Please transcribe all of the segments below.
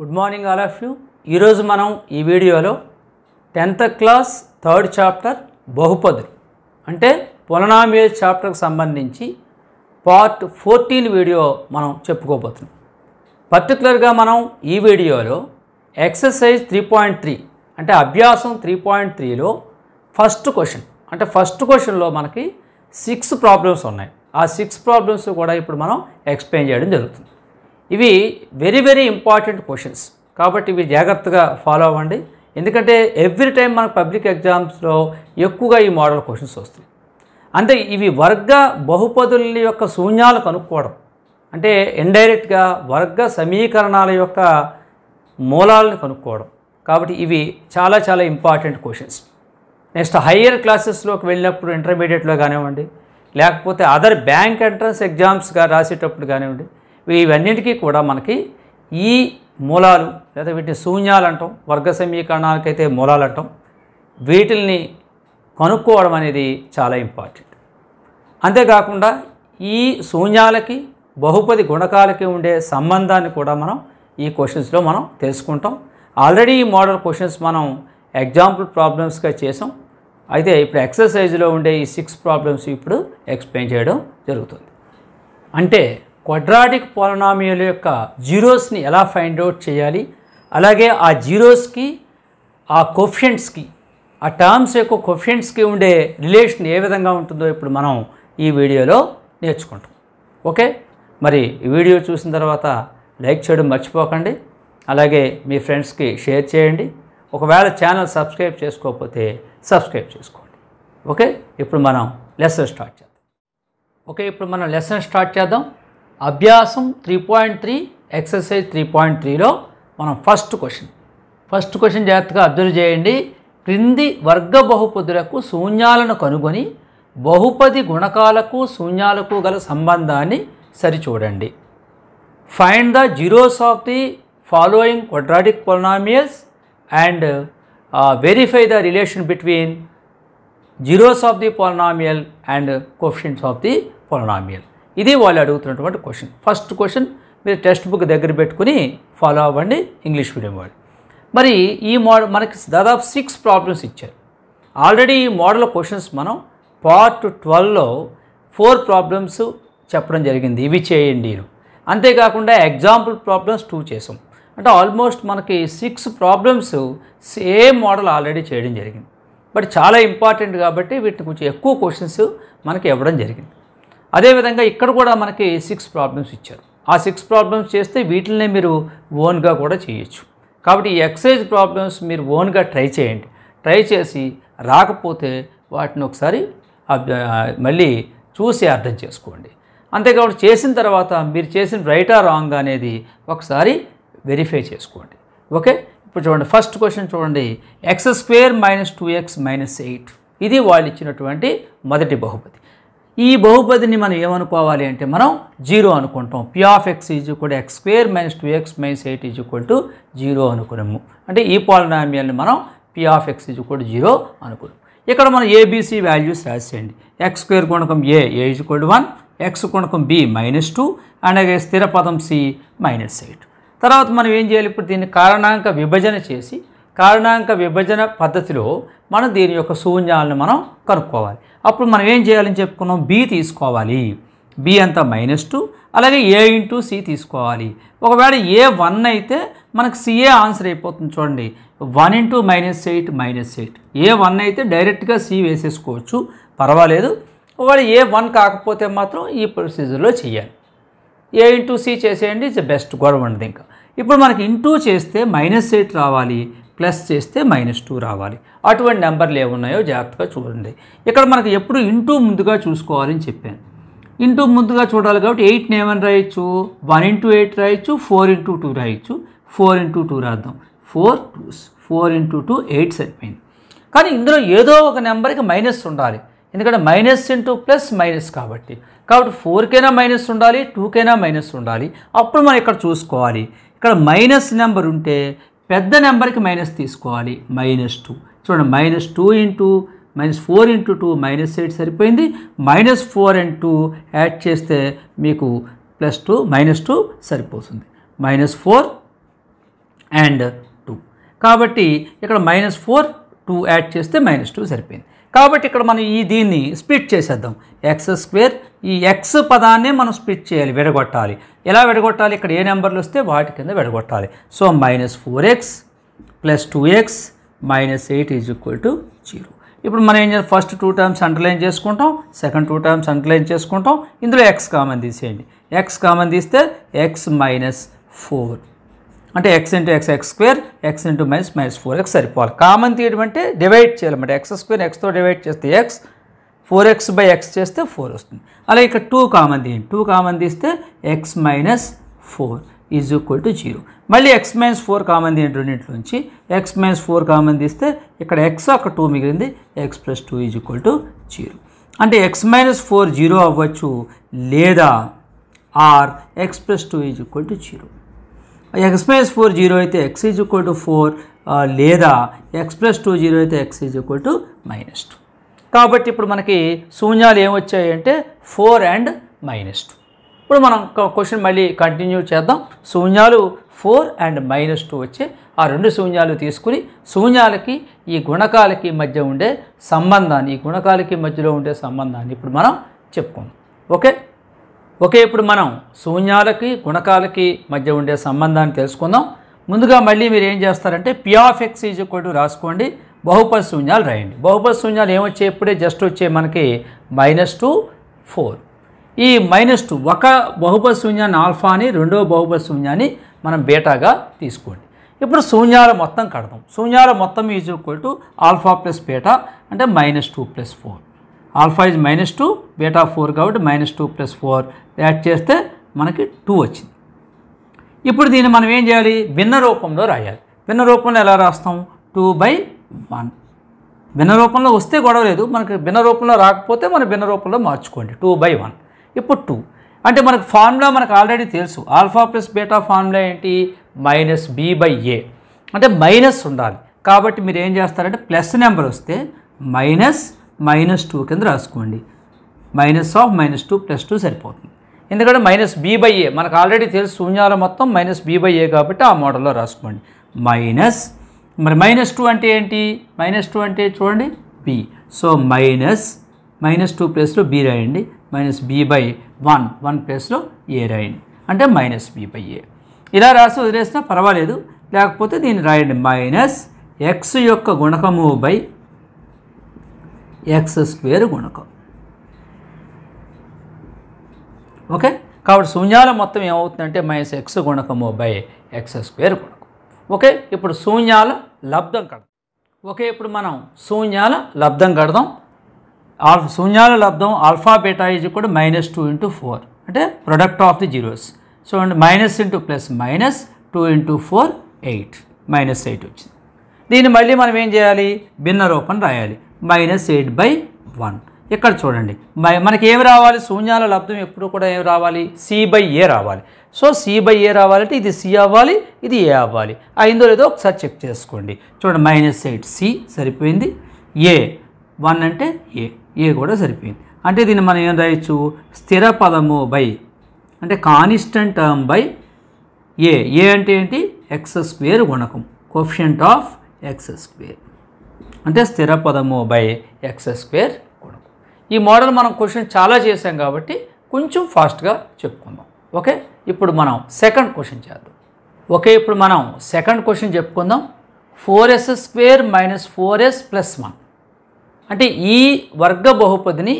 good morning all of you ఈరోజు మనం ఈ వీడియోలో టెన్త్ క్లాస్ థర్డ్ చాప్టర్ బహుపదులు అంటే పొలనామియల్ చాప్టర్కి సంబంధించి పార్ట్ ఫోర్టీన్ వీడియో మనం చెప్పుకోబోతున్నాం పర్టికులర్గా మనం ఈ వీడియోలో ఎక్సర్సైజ్ త్రీ పాయింట్ త్రీ అంటే అభ్యాసం త్రీ పాయింట్ త్రీలో ఫస్ట్ క్వశ్చన్ అంటే ఫస్ట్ క్వశ్చన్లో మనకి సిక్స్ ప్రాబ్లమ్స్ ఉన్నాయి ఆ సిక్స్ ప్రాబ్లమ్స్ కూడా ఇప్పుడు మనం ఎక్స్ప్లెయిన్ చేయడం జరుగుతుంది ఇవి వెరీ వెరీ ఇంపార్టెంట్ క్వశ్చన్స్ కాబట్టి ఇవి జాగ్రత్తగా ఫాలో అవ్వండి ఎందుకంటే ఎవ్రీ టైం మనకు పబ్లిక్ ఎగ్జామ్స్లో ఎక్కువగా ఈ మోడల్ క్వశ్చన్స్ వస్తాయి అంటే ఇవి వర్గ బహుపదుల యొక్క శూన్యాలు కనుక్కోవడం అంటే ఇండైరెక్ట్గా వర్గ సమీకరణాల యొక్క మూలాలను కనుక్కోవడం కాబట్టి ఇవి చాలా చాలా ఇంపార్టెంట్ క్వశ్చన్స్ నెక్స్ట్ హయ్యర్ క్లాసెస్లోకి వెళ్ళినప్పుడు ఇంటర్మీడియట్లో కానివ్వండి లేకపోతే అదర్ బ్యాంక్ ఎంట్రన్స్ ఎగ్జామ్స్గా రాసేటప్పుడు కానివ్వండి ఇవన్నిటికీ కూడా మనకి ఈ మూలాలు లేదా వీటిని శూన్యాలు అంటాం వర్గ సమీకరణానికైతే మూలాలు అంటాం వీటిల్ని కనుక్కోవడం అనేది చాలా ఇంపార్టెంట్ అంతేకాకుండా ఈ శూన్యాలకి బహుపది గుణకాలకి ఉండే సంబంధాన్ని కూడా మనం ఈ క్వశ్చన్స్లో మనం తెలుసుకుంటాం ఆల్రెడీ ఈ మోడల్ క్వశ్చన్స్ మనం ఎగ్జాంపుల్ ప్రాబ్లమ్స్గా చేసాం అయితే ఇప్పుడు ఎక్సర్సైజ్లో ఉండే ఈ సిక్స్ ప్రాబ్లమ్స్ ఇప్పుడు ఎక్స్ప్లెయిన్ చేయడం జరుగుతుంది అంటే క్వడ్రాటిక్ పాలనామియల్ యొక్క జీరోస్ని ఎలా ఫైండ్ అవుట్ చేయాలి అలాగే ఆ జీరోస్కి ఆ కొఫిషియంట్స్కి ఆ టర్మ్స్ యొక్క కొఫిషియంట్స్కి ఉండే రిలేషన్ ఏ విధంగా ఉంటుందో ఇప్పుడు మనం ఈ వీడియోలో నేర్చుకుంటాం ఓకే మరి ఈ వీడియో చూసిన తర్వాత లైక్ చేయడం మర్చిపోకండి అలాగే మీ ఫ్రెండ్స్కి షేర్ చేయండి ఒకవేళ ఛానల్ సబ్స్క్రైబ్ చేసుకోకపోతే సబ్స్క్రైబ్ చేసుకోండి ఓకే ఇప్పుడు మనం లెసన్ స్టార్ట్ చేద్దాం ఓకే ఇప్పుడు మనం లెసన్ స్టార్ట్ చేద్దాం అభ్యాసం three point three exercise three point త్రీలో మనం ఫస్ట్ క్వశ్చన్ ఫస్ట్ క్వశ్చన్ జాగ్రత్తగా అబ్జర్వ్ చేయండి క్రింది వర్గ బహుపదులకు శూన్యాలను కనుగొని బహుపది గుణకాలకు శూన్యాలకు గల సంబంధాన్ని సరిచూడండి find the zeros of the following quadratic polynomials and verify the relation between zeros of the polynomial and coefficients of the polynomial ఇది వాళ్ళు అడుగుతున్నటువంటి క్వశ్చన్ ఫస్ట్ క్వశ్చన్ మీరు టెక్స్ట్ బుక్ దగ్గర పెట్టుకుని ఫాలో అవ్వండి ఇంగ్లీష్ మీడియం వాళ్ళు మరి ఈ మోడ మనకి దాదాపు సిక్స్ ప్రాబ్లమ్స్ ఇచ్చారు ఆల్రెడీ ఈ మోడల్ క్వశ్చన్స్ మనం పార్ట్ ట్వెల్వ్లో ఫోర్ ప్రాబ్లమ్స్ చెప్పడం జరిగింది ఇవి చేయండి అంతేకాకుండా ఎగ్జాంపుల్ ప్రాబ్లమ్స్ టూ చేసాం అంటే ఆల్మోస్ట్ మనకి six problems same model already చేయడం జరిగింది బట్ చాలా ఇంపార్టెంట్ కాబట్టి వీటిని కొంచెం ఎక్కువ క్వశ్చన్స్ మనకి ఇవ్వడం జరిగింది అదేవిధంగా ఇక్కడ కూడా మనకి సిక్స్ ప్రాబ్లమ్స్ ఇచ్చారు ఆ సిక్స్ ప్రాబ్లమ్స్ చేస్తే వీటినే మీరు ఓన్గా కూడా చేయొచ్చు కాబట్టి ఈ ఎక్సైజ్ ప్రాబ్లమ్స్ మీరు ఓన్గా ట్రై చేయండి ట్రై చేసి రాకపోతే వాటిని ఒకసారి మళ్ళీ చూసి అర్థం చేసుకోండి అంతేకాకుండా చేసిన తర్వాత మీరు చేసిన ఆ రాంగ్ అనేది ఒకసారి వెరిఫై చేసుకోండి ఓకే ఇప్పుడు చూడండి ఫస్ట్ క్వశ్చన్ చూడండి x square minus two x minus eight ఇది వాళ్ళు ఇచ్చినటువంటి మొదటి బహుమతి ఈ బహుపదిని మనం ఏమనుకోవాలి అంటే మనం జీరో అనుకుంటాం p of x is equal x square minus two x minus eight is equal to zero అనుకున్నాము అంటే ఈ పాలినామియల్ని మనం p of x is equal zero అనుకున్నాం ఇక్కడ మనం ఏబీసీ వాల్యూస్ రాసేయండి ఎక్స్ స్క్వేర్ గుణకం a a is equal to one x గుణకం బి మైనస్ టూ అలాగే స్థిర పదం సి మైనస్ ఎయిట్ తర్వాత మనం ఏం చేయాలి ఇప్పుడు దీన్ని కారణాంక విభజన చేసి కారణాంక విభజన పద్ధతిలో మనం దీని యొక్క శూన్యాలను మనం కనుక్కోవాలి అప్పుడు మనం ఏం చేయాలని చెప్పుకున్నాం బి తీసుకోవాలి బి అంతా మైనస్ టూ అలాగే ఏ ఇంటూ సి తీసుకోవాలి ఒకవేళ ఏ వన్ అయితే మనకు సిఏ ఆన్సర్ అయిపోతుంది చూడండి one into minus eight minus eight a one అయితే డైరెక్ట్గా సి వేసేసుకోవచ్చు పర్వాలేదు ఒకవేళ ఏ వన్ కాకపోతే మాత్రం ఈ ప్రొసీజర్లో చేయాలి ఏ ఇంటూ సి చేసేయండి ఇట్స్ బెస్ట్ గొడవ ఉండదు ఇంకా ఇప్పుడు మనకి ఇంటూ చేస్తే మైనస్ ఎయిట్ రావాలి ప్లస్ చేస్తే మైనస్ టూ రావాలి అటువంటి నెంబర్లు ఏమున్నాయో జాగ్రత్తగా చూడండి ఇక్కడ మనకు ఎప్పుడు ఇంటూ ముందుగా చూసుకోవాలని చెప్పాను ఇంటూ ముందుగా చూడాలి కాబట్టి ఎయిట్ని ఏమని రాయొచ్చు వన్ ఇంటూ ఎయిట్ రాయొచ్చు ఫోర్ ఇంటూ టూ రాయొచ్చు ఫోర్ ఇంటూ టూ రాద్దాం four twos four into two eight సరిపోయింది కానీ ఇందులో ఏదో ఒక నెంబర్కి మైనస్ ఉండాలి ఎందుకంటే మైనస్ ఇంటూ ప్లస్ మైనస్ కాబట్టి కాబట్టి ఫోర్కైనా మైనస్ ఉండాలి టూకైనా మైనస్ ఉండాలి అప్పుడు మనం ఇక్కడ చూసుకోవాలి ఇక్కడ మైనస్ నెంబర్ ఉంటే పెద్ద నెంబర్కి మైనస్ తీసుకోవాలి మైనస్ టూ చూడండి minus two into minus four into two minus eight సరిపోయింది minus four into two add చేస్తే మీకు ప్లస్ టూ మైనస్ టూ సరిపోతుంది మైనస్ ఫోర్ అండ్ టూ కాబట్టి ఇక్కడ మైనస్ ఫోర్ టూ యాడ్ చేస్తే మైనస్ టూ సరిపోయింది కాబట్టి ఇక్కడ మనం ఈ దీన్ని స్పిట్ చేసేద్దాం ఎక్స్ స్క్వేర్ ఈ ఎక్స్ పదాన్నే మనం స్పిట్ చేయాలి విడగొట్టాలి ఎలా విడగొట్టాలి ఇక్కడ ఏ నెంబర్లు వస్తే వాటి కింద విడగొట్టాలి so minus four x plus two x minus eight is equal to zero ఇప్పుడు మనం ఏం చేయాలి ఫస్ట్ టూ టైమ్స్ అండర్లైన్ చేసుకుంటాం సెకండ్ టూ టైమ్స్ అండర్లైన్ చేసుకుంటాం ఇందులో ఎక్స్ కామన్ తీసేయండి ఎక్స్ కామన్ తీస్తే ఎక్స్ మైనస్ ఫోర్ అంటే x into x x square x into minus minus four x సరిపోవాలి కామన్ తీయడం అంటే డివైడ్ చేయాలన్నమాట ఎక్స్ స్క్వేర్ ఎక్స్తో డివైడ్ చేస్తే x four x by X చేస్తే ఫోర్ వస్తుంది అలా ఇక్కడ టూ కామన్ తీయండి టూ కామన్ తీస్తే x minus four is equal to zero మళ్ళీ ఎక్స్ మైనస్ ఫోర్ కామన్ తీయండి రెండింటిలోంచి ఎక్స్ మైనస్ ఫోర్ కామన్ తీస్తే ఇక్కడ ఎక్స్ ఒక టూ మిగిలింది x plus two is equal to zero అంటే ఎక్స్ మైనస్ ఫోర్ జీరో అవ్వచ్చు లేదా or x plus two is equal to zero x plus four zero అయితే x is equal to four లేదా x plus two zero అయితే x is equal to minus two కాబట్టి ఇప్పుడు మనకి శూన్యాలు ఏమొచ్చాయి అంటే ఫోర్ అండ్ మైనస్ టూ ఇప్పుడు మనం క్వశ్చన్ మళ్ళీ కంటిన్యూ చేద్దాం శూన్యాలు ఫోర్ అండ్ మైనస్ టూ వచ్చి ఆ రెండు శూన్యాలు తీసుకుని శూన్యాలకి ఈ గుణకాలకి మధ్య ఉండే సంబంధాన్ని ఈ గుణకాలకి మధ్యలో ఉండే సంబంధాన్ని ఇప్పుడు మనం చెప్పుకుందాం ఓకే ఓకే ఇప్పుడు మనం శూన్యాలకి గుణకాలకి మధ్య ఉండే సంబంధాన్ని తెలుసుకుందాం ముందుగా మళ్ళీ మీరు ఏం చేస్తారంటే p of x is equal రాసుకోండి బహుపది శూన్యాలు రాయండి బహుపది శూన్యాలు ఏమొచ్చే ఇప్పుడే జస్ట్ వచ్చే మనకి మైనస్ టూ ఫోర్ ఈ మైనస్ టూ ఒక బహుపది శూన్యాన్ని ఆల్ఫాని రెండవ రెండో బహుపది శూన్యాన్ని మనం బేటాగా తీసుకోండి ఇప్పుడు శూన్యాల మొత్తం కడదాం శూన్యాల మొత్తం is equal to alpha plus beta అంటే minus two plus four alpha is minus two beta four కాబట్టి minus two plus four add చేస్తే మనకి టూ వచ్చింది ఇప్పుడు దీన్ని మనం ఏం చేయాలి భిన్న రూపంలో రాయాలి భిన్న రూపంలో ఎలా రాస్తాం టూ బై వన్ భిన్న రూపంలో వస్తే గొడవ లేదు మనకి భిన్న రూపంలో రాకపోతే మనం భిన్న రూపంలో మార్చుకోండి టూ బై వన్ ఇప్పుడు టూ అంటే మనకు ఫార్ములా మనకు ఆల్రెడీ తెలుసు ఆల్ఫా ప్లస్ బీటా ఫార్ములా ఏంటి మైనస్ బి బై ఏ అంటే మైనస్ ఉండాలి కాబట్టి మీరు ఏం చేస్తారంటే ప్లస్ నెంబర్ వస్తే మైనస్ మైనస్ టూ కింద రాసుకోండి minus of minus two plus two సరిపోతుంది ఎందుకంటే మైనస్ బీ బై ఏ మనకు ఆల్రెడీ తెలుసు శూన్యాల మొత్తం మైనస్ బీ బై ఏ కాబట్టి ఆ మోడల్లో రాసుకోండి మైనస్ మరి మైనస్ టూ అంటే ఏంటి మైనస్ టూ అంటే చూడండి b so minus minus two ప్లస్లో బి రాయండి minus b by one one ప్లస్లో ఏ రాయండి అంటే మైనస్ బి బై ఏ ఇలా రాసి వదిలేసినా పర్వాలేదు లేకపోతే దీన్ని రాయండి మైనస్ ఎక్స్ యొక్క గుణకము బై ఎక్స్ స్క్వేర్ గుణకం ఓకే కాబట్టి శూన్యాల మొత్తం ఏమవుతుందంటే మైనస్ ఎక్స్ గుణకము బై ఎక్స్ స్క్వేర్ గుణకం ఓకే ఇప్పుడు శూన్యాల లబ్ధం కడదాం ఓకే ఇప్పుడు మనం శూన్యాల లబ్ధం కడదాం ఆల్ శూన్యాల లబ్ధం ఆల్ఫా బీటా ఈజ్ కూడా మైనస్ టూ ఇంటూ ఫోర్ అంటే product of the zeros so and minus into plus minus two into four eight minus eight వచ్చింది దీన్ని మళ్ళీ మనం ఏం చేయాలి భిన్న రూపం రాయాలి మైనస్ ఎయిట్ బై వన్ ఇక్కడ చూడండి మనకి ఏమి రావాలి శూన్యాల లబ్ధం ఎప్పుడు కూడా ఏమి రావాలి సి బై ఏ రావాలి సో సి బై ఏ రావాలంటే ఇది సి అవ్వాలి ఇది ఏ అవ్వాలి అయిందో లేదో ఒకసారి చెక్ చేసుకోండి చూడండి మైనస్ ఎయిట్ సి సరిపోయింది ఏ వన్ అంటే ఏ ఏ కూడా సరిపోయింది అంటే దీన్ని మనం ఏం రాయొచ్చు స్థిర పదము బై అంటే constant term by a a అంటే ఏంటి ఎక్స్ స్క్వేర్ గుణకం కోఫిషియంట్ ఆఫ్ ఎక్స్ స్క్వేర్ అంటే స్థిర పదము బై ఎక్స్ స్క్వేర్ కొడుకు ఈ మోడల్ మనం క్వశ్చన్ చాలా చేసాం కాబట్టి కొంచెం ఫాస్ట్గా చెప్పుకుందాం ఓకే ఇప్పుడు మనం సెకండ్ క్వశ్చన్ చేద్దాం ఓకే ఇప్పుడు మనం సెకండ్ క్వశ్చన్ చెప్పుకుందాం four s square minus four s plus one అంటే ఈ వర్గ బహుపదిని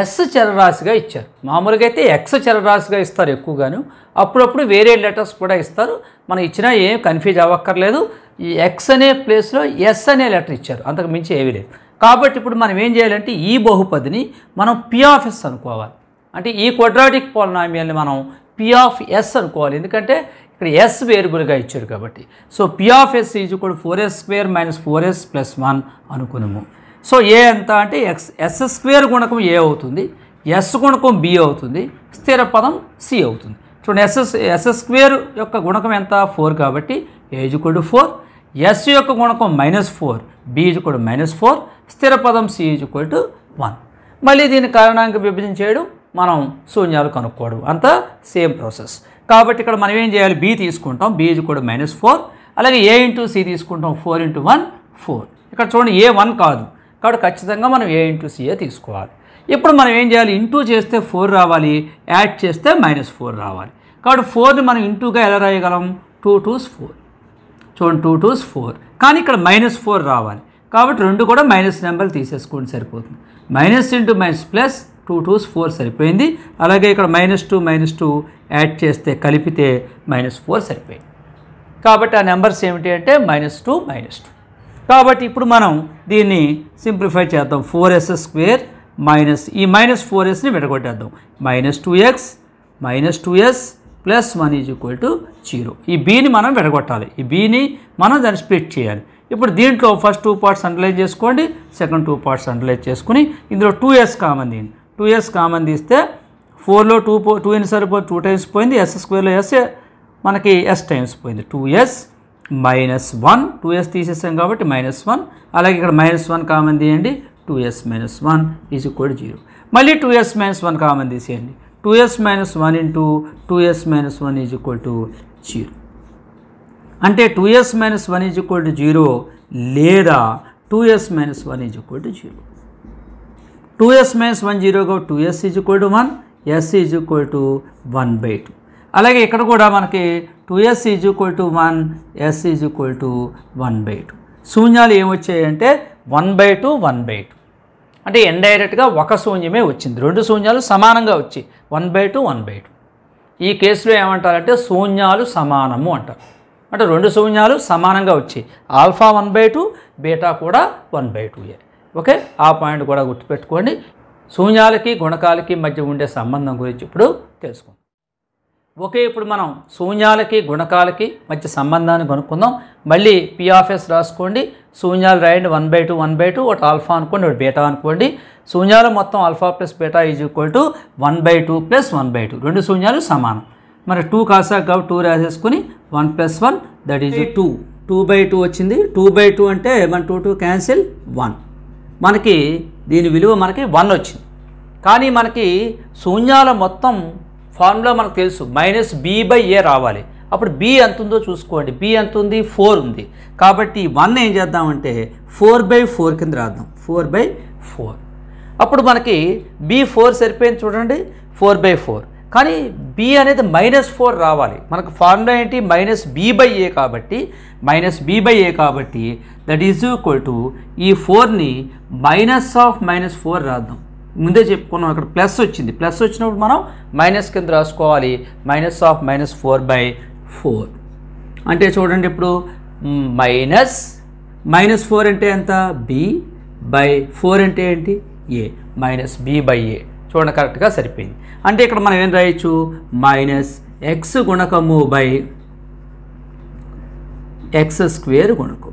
ఎస్ చరరాశిగా ఇచ్చారు మామూలుగా అయితే ఎక్స్ చరరాశిగా ఇస్తారు ఎక్కువగాను అప్పుడప్పుడు వేరే లెటర్స్ కూడా ఇస్తారు మనం ఇచ్చినా ఏం కన్ఫ్యూజ్ అవ్వక్కర్లేదు ఈ ఎక్స్ అనే ప్లేస్లో ఎస్ అనే లెటర్ ఇచ్చారు అంతకు మించి ఏమీ లేదు కాబట్టి ఇప్పుడు మనం ఏం చేయాలంటే ఈ బహుపదిని మనం పి ఆఫ్ ఎస్ అనుకోవాలి అంటే ఈ క్వడ్రాటిక్ పాలినామియల్ని మనం పి ఆఫ్ ఎస్ అనుకోవాలి ఎందుకంటే ఇక్కడ ఎస్ వేరియబుల్గా ఇచ్చారు కాబట్టి so p of s is ఇక్కడ four s square minus four s plus one అనుకున్నాము సో ఏ ఎంత అంటే ఎక్స్ ఎస్ స్క్వేర్ గుణకం ఏ అవుతుంది ఎస్ గుణకం బి అవుతుంది స్థిర పదం సి అవుతుంది చూడండి ఎస్ఎస్ ఎస్ స్క్వేర్ యొక్క గుణకం ఎంత ఫోర్ కాబట్టి కోడ్ ఫోర్ ఎస్ యొక్క గుణకం మైనస్ ఫోర్ బి ఈజ్కోడు మైనస్ ఫోర్ స్థిర పదం సి ఈజ్కోల్ టు వన్ మళ్ళీ దీని కారణానికి విభజన చేయడం మనం శూన్యాలు కనుక్కోవడం అంత సేమ్ ప్రాసెస్ కాబట్టి ఇక్కడ మనం ఏం చేయాలి బి తీసుకుంటాం బి ఈజ్కోడు మైనస్ ఫోర్ అలాగే ఏ ఇంటూ సి తీసుకుంటాం ఫోర్ ఇంటూ వన్ ఫోర్ ఇక్కడ చూడండి ఏ వన్ కాదు కాబట్టి ఖచ్చితంగా మనం ఏ ఇంటూ సిఏ తీసుకోవాలి ఇప్పుడు మనం ఏం చేయాలి ఇంటూ చేస్తే ఫోర్ రావాలి యాడ్ చేస్తే మైనస్ ఫోర్ రావాలి కాబట్టి ఫోర్ని మనం ఇంటూగా ఎలా రాయగలం టూ టూస్ ఫోర్ చూడండి టూ టూస్ ఫోర్ కానీ ఇక్కడ మైనస్ ఫోర్ రావాలి కాబట్టి రెండు కూడా మైనస్ నెంబర్లు తీసేసుకోండి సరిపోతుంది minus into minus plus two twos four సరిపోయింది అలాగే ఇక్కడ minus two minus two add చేస్తే కలిపితే మైనస్ ఫోర్ సరిపోయింది కాబట్టి ఆ నెంబర్స్ ఏమిటి అంటే మైనస్ టూ మైనస్ టూ కాబట్టి ఇప్పుడు మనం దీన్ని సింప్లిఫై చేద్దాం ఫోర్ ఎస్ స్క్వేర్ మైనస్ ఈ మైనస్ ఫోర్ ఎస్ని విడగొట్టేద్దాం minus two x minus two s plus one is equal to zero ఈ బీని మనం విడగొట్టాలి ఈ బీని మనం దాన్ని స్ప్లిట్ చేయాలి ఇప్పుడు దీంట్లో ఫస్ట్ టూ పార్ట్స్ అండర్లైజ్ చేసుకోండి సెకండ్ టూ పార్ట్స్ అండర్లైజ్ చేసుకుని ఇందులో టూ ఎస్ కామన్ తీయండి టూ ఎస్ కామన్ తీస్తే ఫోర్లో టూ పో టూ ఎన్ని పో టూ టైమ్స్ పోయింది ఎస్ స్క్వేర్లో ఎస్ మనకి ఎస్ టైమ్స్ పోయింది two s minus one two s తీసేసాం కాబట్టి మైనస్ వన్ అలాగే ఇక్కడ మైనస్ వన్ కామన్ తీయండి two s minus one is equal zero మళ్ళీ two s minus one common తీసేయండి two s minus one into two s minus one is equal to zero అంటే two s minus one is equal to zero లేదా two s minus one is equal to zero two s minus one జీరోగా two s is equal to one s is equal to one by two అలాగే ఇక్కడ కూడా మనకి two s is equal to one s is equal to one by two శూన్యాలు ఏమొచ్చాయంటే one by two one by two అంటే ఇండైరెక్ట్గా ఒక శూన్యమే వచ్చింది రెండు శూన్యాలు సమానంగా వచ్చి one by two one by two ఈ కేసులో ఏమంటారంటే శూన్యాలు సమానము అంటారు అంటే రెండు శూన్యాలు సమానంగా వచ్చాయి alpha one by two beta కూడా వన్ బై టూయే ఓకే ఆ పాయింట్ కూడా గుర్తుపెట్టుకోండి శూన్యాలకి గుణకాలకి మధ్య ఉండే సంబంధం గురించి ఇప్పుడు తెలుసుకుందాం ఓకే ఇప్పుడు మనం శూన్యాలకి గుణకాలకి మధ్య సంబంధాన్ని కనుక్కుందాం మళ్ళీ పిఆఫ్ఎస్ రాసుకోండి శూన్యాలు రాయండి one by two one by two ఒకటి ఆల్ఫా అనుకోండి ఒకటి బీటా అనుకోండి శూన్యాలు మొత్తం alpha plus beta is equal to one by two plus one by two రెండు శూన్యాలు సమానం మరి టూ కాసాక కాబట్టి టూ రాసేసుకుని one plus one that is two two by two వచ్చింది టూ బై టూ అంటే మన టూ టూ క్యాన్సిల్ వన్ మనకి దీని విలువ మనకి వన్ వచ్చింది కానీ మనకి శూన్యాల మొత్తం ఫార్ములా మనకు తెలుసు మైనస్ బీ బై ఏ రావాలి అప్పుడు బి ఎంత ఉందో చూసుకోండి బి ఎంత ఉంది ఫోర్ ఉంది కాబట్టి వన్ ఏం చేద్దామంటే ఫోర్ బై ఫోర్ కింద రాద్దాం ఫోర్ బై ఫోర్ అప్పుడు మనకి బి ఫోర్ సరిపోయింది చూడండి ఫోర్ బై ఫోర్ కానీ బి అనేది మైనస్ ఫోర్ రావాలి మనకు ఫార్ములా ఏంటి మైనస్ బి బై ఏ కాబట్టి మైనస్ బి బై ఏ కాబట్టి దట్ ఈజ్ ఈక్వల్ టు ఈ ఫోర్ని మైనస్ ఆఫ్ మైనస్ ఫోర్ రాద్దాం ముందే చెప్పుకున్నాం ఇక్కడ ప్లస్ వచ్చింది ప్లస్ వచ్చినప్పుడు మనం మైనస్ కింద రాసుకోవాలి minus of minus four by four అంటే చూడండి ఇప్పుడు మైనస్ మైనస్ ఫోర్ అంటే ఎంత బి బై ఫోర్ అంటే ఏంటి a minus b by a చూడండి కరెక్ట్గా సరిపోయింది అంటే ఇక్కడ మనం ఏం రాయొచ్చు మైనస్ ఎక్స్ గుణకము బై ఎక్స్ స్క్వేర్ గుణకం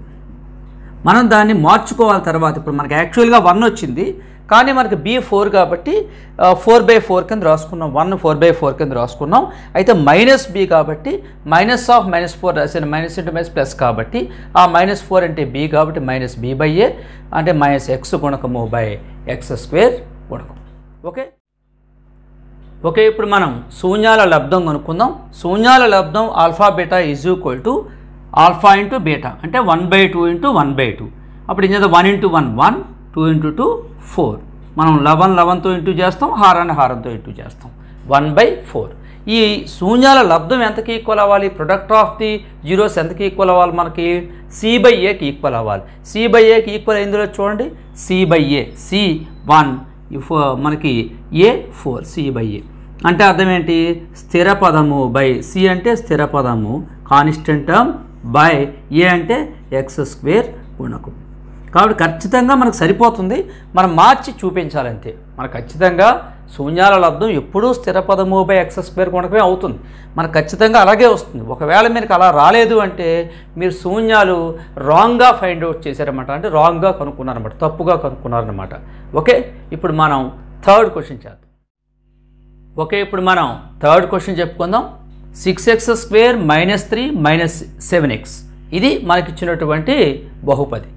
మనం దాన్ని మార్చుకోవాలి తర్వాత ఇప్పుడు మనకు యాక్చువల్గా వన్ వచ్చింది కానీ మనకి బి ఫోర్ కాబట్టి ఫోర్ బై ఫోర్ కింద రాసుకున్నాం వన్ ఫోర్ బై ఫోర్ కింద రాసుకున్నాం అయితే మైనస్ బి కాబట్టి మైనస్ ఆఫ్ మైనస్ ఫోర్ రాసిన మైనస్ ఇంటూ మైనస్ ప్లస్ కాబట్టి ఆ మైనస్ ఫోర్ అంటే బి కాబట్టి మైనస్ బి బై ఏ అంటే మైనస్ ఎక్స్ గుణకము బై ఎక్స్ స్క్వేర్ గుణకం ఓకే ఓకే ఇప్పుడు మనం శూన్యాల లబ్ధం కనుక్కుందాం శూన్యాల లబ్ధం alpha beta is equal to alpha into beta అంటే one by two into one by two అప్పుడు ఏం one into one one two into two four మనం లవన్ లవన్తో ఇంటూ చేస్తాం హారాన్ని హారంతో ఇంటూ చేస్తాం వన్ బై ఫోర్ ఈ శూన్యాల లబ్ధం ఎంతకి ఈక్వల్ అవ్వాలి ప్రొడక్ట్ ఆఫ్ ది జీరోస్ ఎంతకి ఈక్వల్ అవ్వాలి మనకి సి బై ఏకి ఈక్వల్ అవ్వాలి సి బై ఏకి ఈక్వల్ అయిందిలో చూడండి c by a c one మనకి a four c by a అంటే అర్థం ఏంటి స్థిర పదము బై సి అంటే స్థిర పదము కాన్స్టెంట్ బై ఏ అంటే ఎక్స్ స్క్వేర్ గుణకం కాబట్టి ఖచ్చితంగా మనకు సరిపోతుంది మనం మార్చి చూపించాలంతే మనకు ఖచ్చితంగా శూన్యాల లబ్ధం ఎప్పుడూ స్థిరపదము బై ఎక్సెస్ స్క్వేర్ కొనకమే అవుతుంది మనకు ఖచ్చితంగా అలాగే వస్తుంది ఒకవేళ మీకు అలా రాలేదు అంటే మీరు శూన్యాలు రాంగ్గా ఫైండ్ అవుట్ చేశారన్నమాట అంటే రాంగ్గా కనుక్కున్నారన్నమాట తప్పుగా కనుక్కున్నారన్నమాట ఓకే ఇప్పుడు మనం థర్డ్ క్వశ్చన్ చేద్దాం ఓకే ఇప్పుడు మనం థర్డ్ క్వశ్చన్ చెప్పుకుందాం six x square minus three minus seven x ఇది మనకిచ్చినటువంటి బహుపది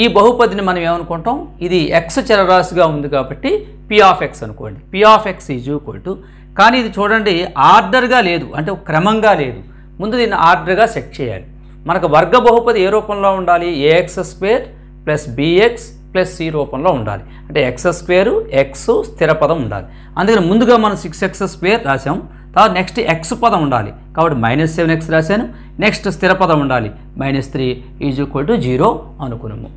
ఈ బహుపదిని మనం ఏమనుకుంటాం ఇది ఎక్స్ చరరాశిగా ఉంది కాబట్టి పి ఆఫ్ ఎక్స్ అనుకోండి p of x is equal to కానీ ఇది చూడండి ఆర్డర్గా లేదు అంటే క్రమంగా లేదు ముందు దీన్ని ఆర్డర్గా సెట్ చేయాలి మనకు వర్గ బహుపది ఏ రూపంలో ఉండాలి a x square plus b x plus c రూపంలో ఉండాలి అంటే ఎక్స్ స్క్వేరు ఎక్స్ స్థిర పదం ఉండాలి అందుకని ముందుగా మనం సిక్స్ ఎక్స్ స్క్వేర్ రాసాం తర్వాత నెక్స్ట్ ఎక్స్ పదం ఉండాలి కాబట్టి మైనస్ సెవెన్ ఎక్స్ రాశాను నెక్స్ట్ స్థిర పదం ఉండాలి minus three is equal to zero అనుకున్నాము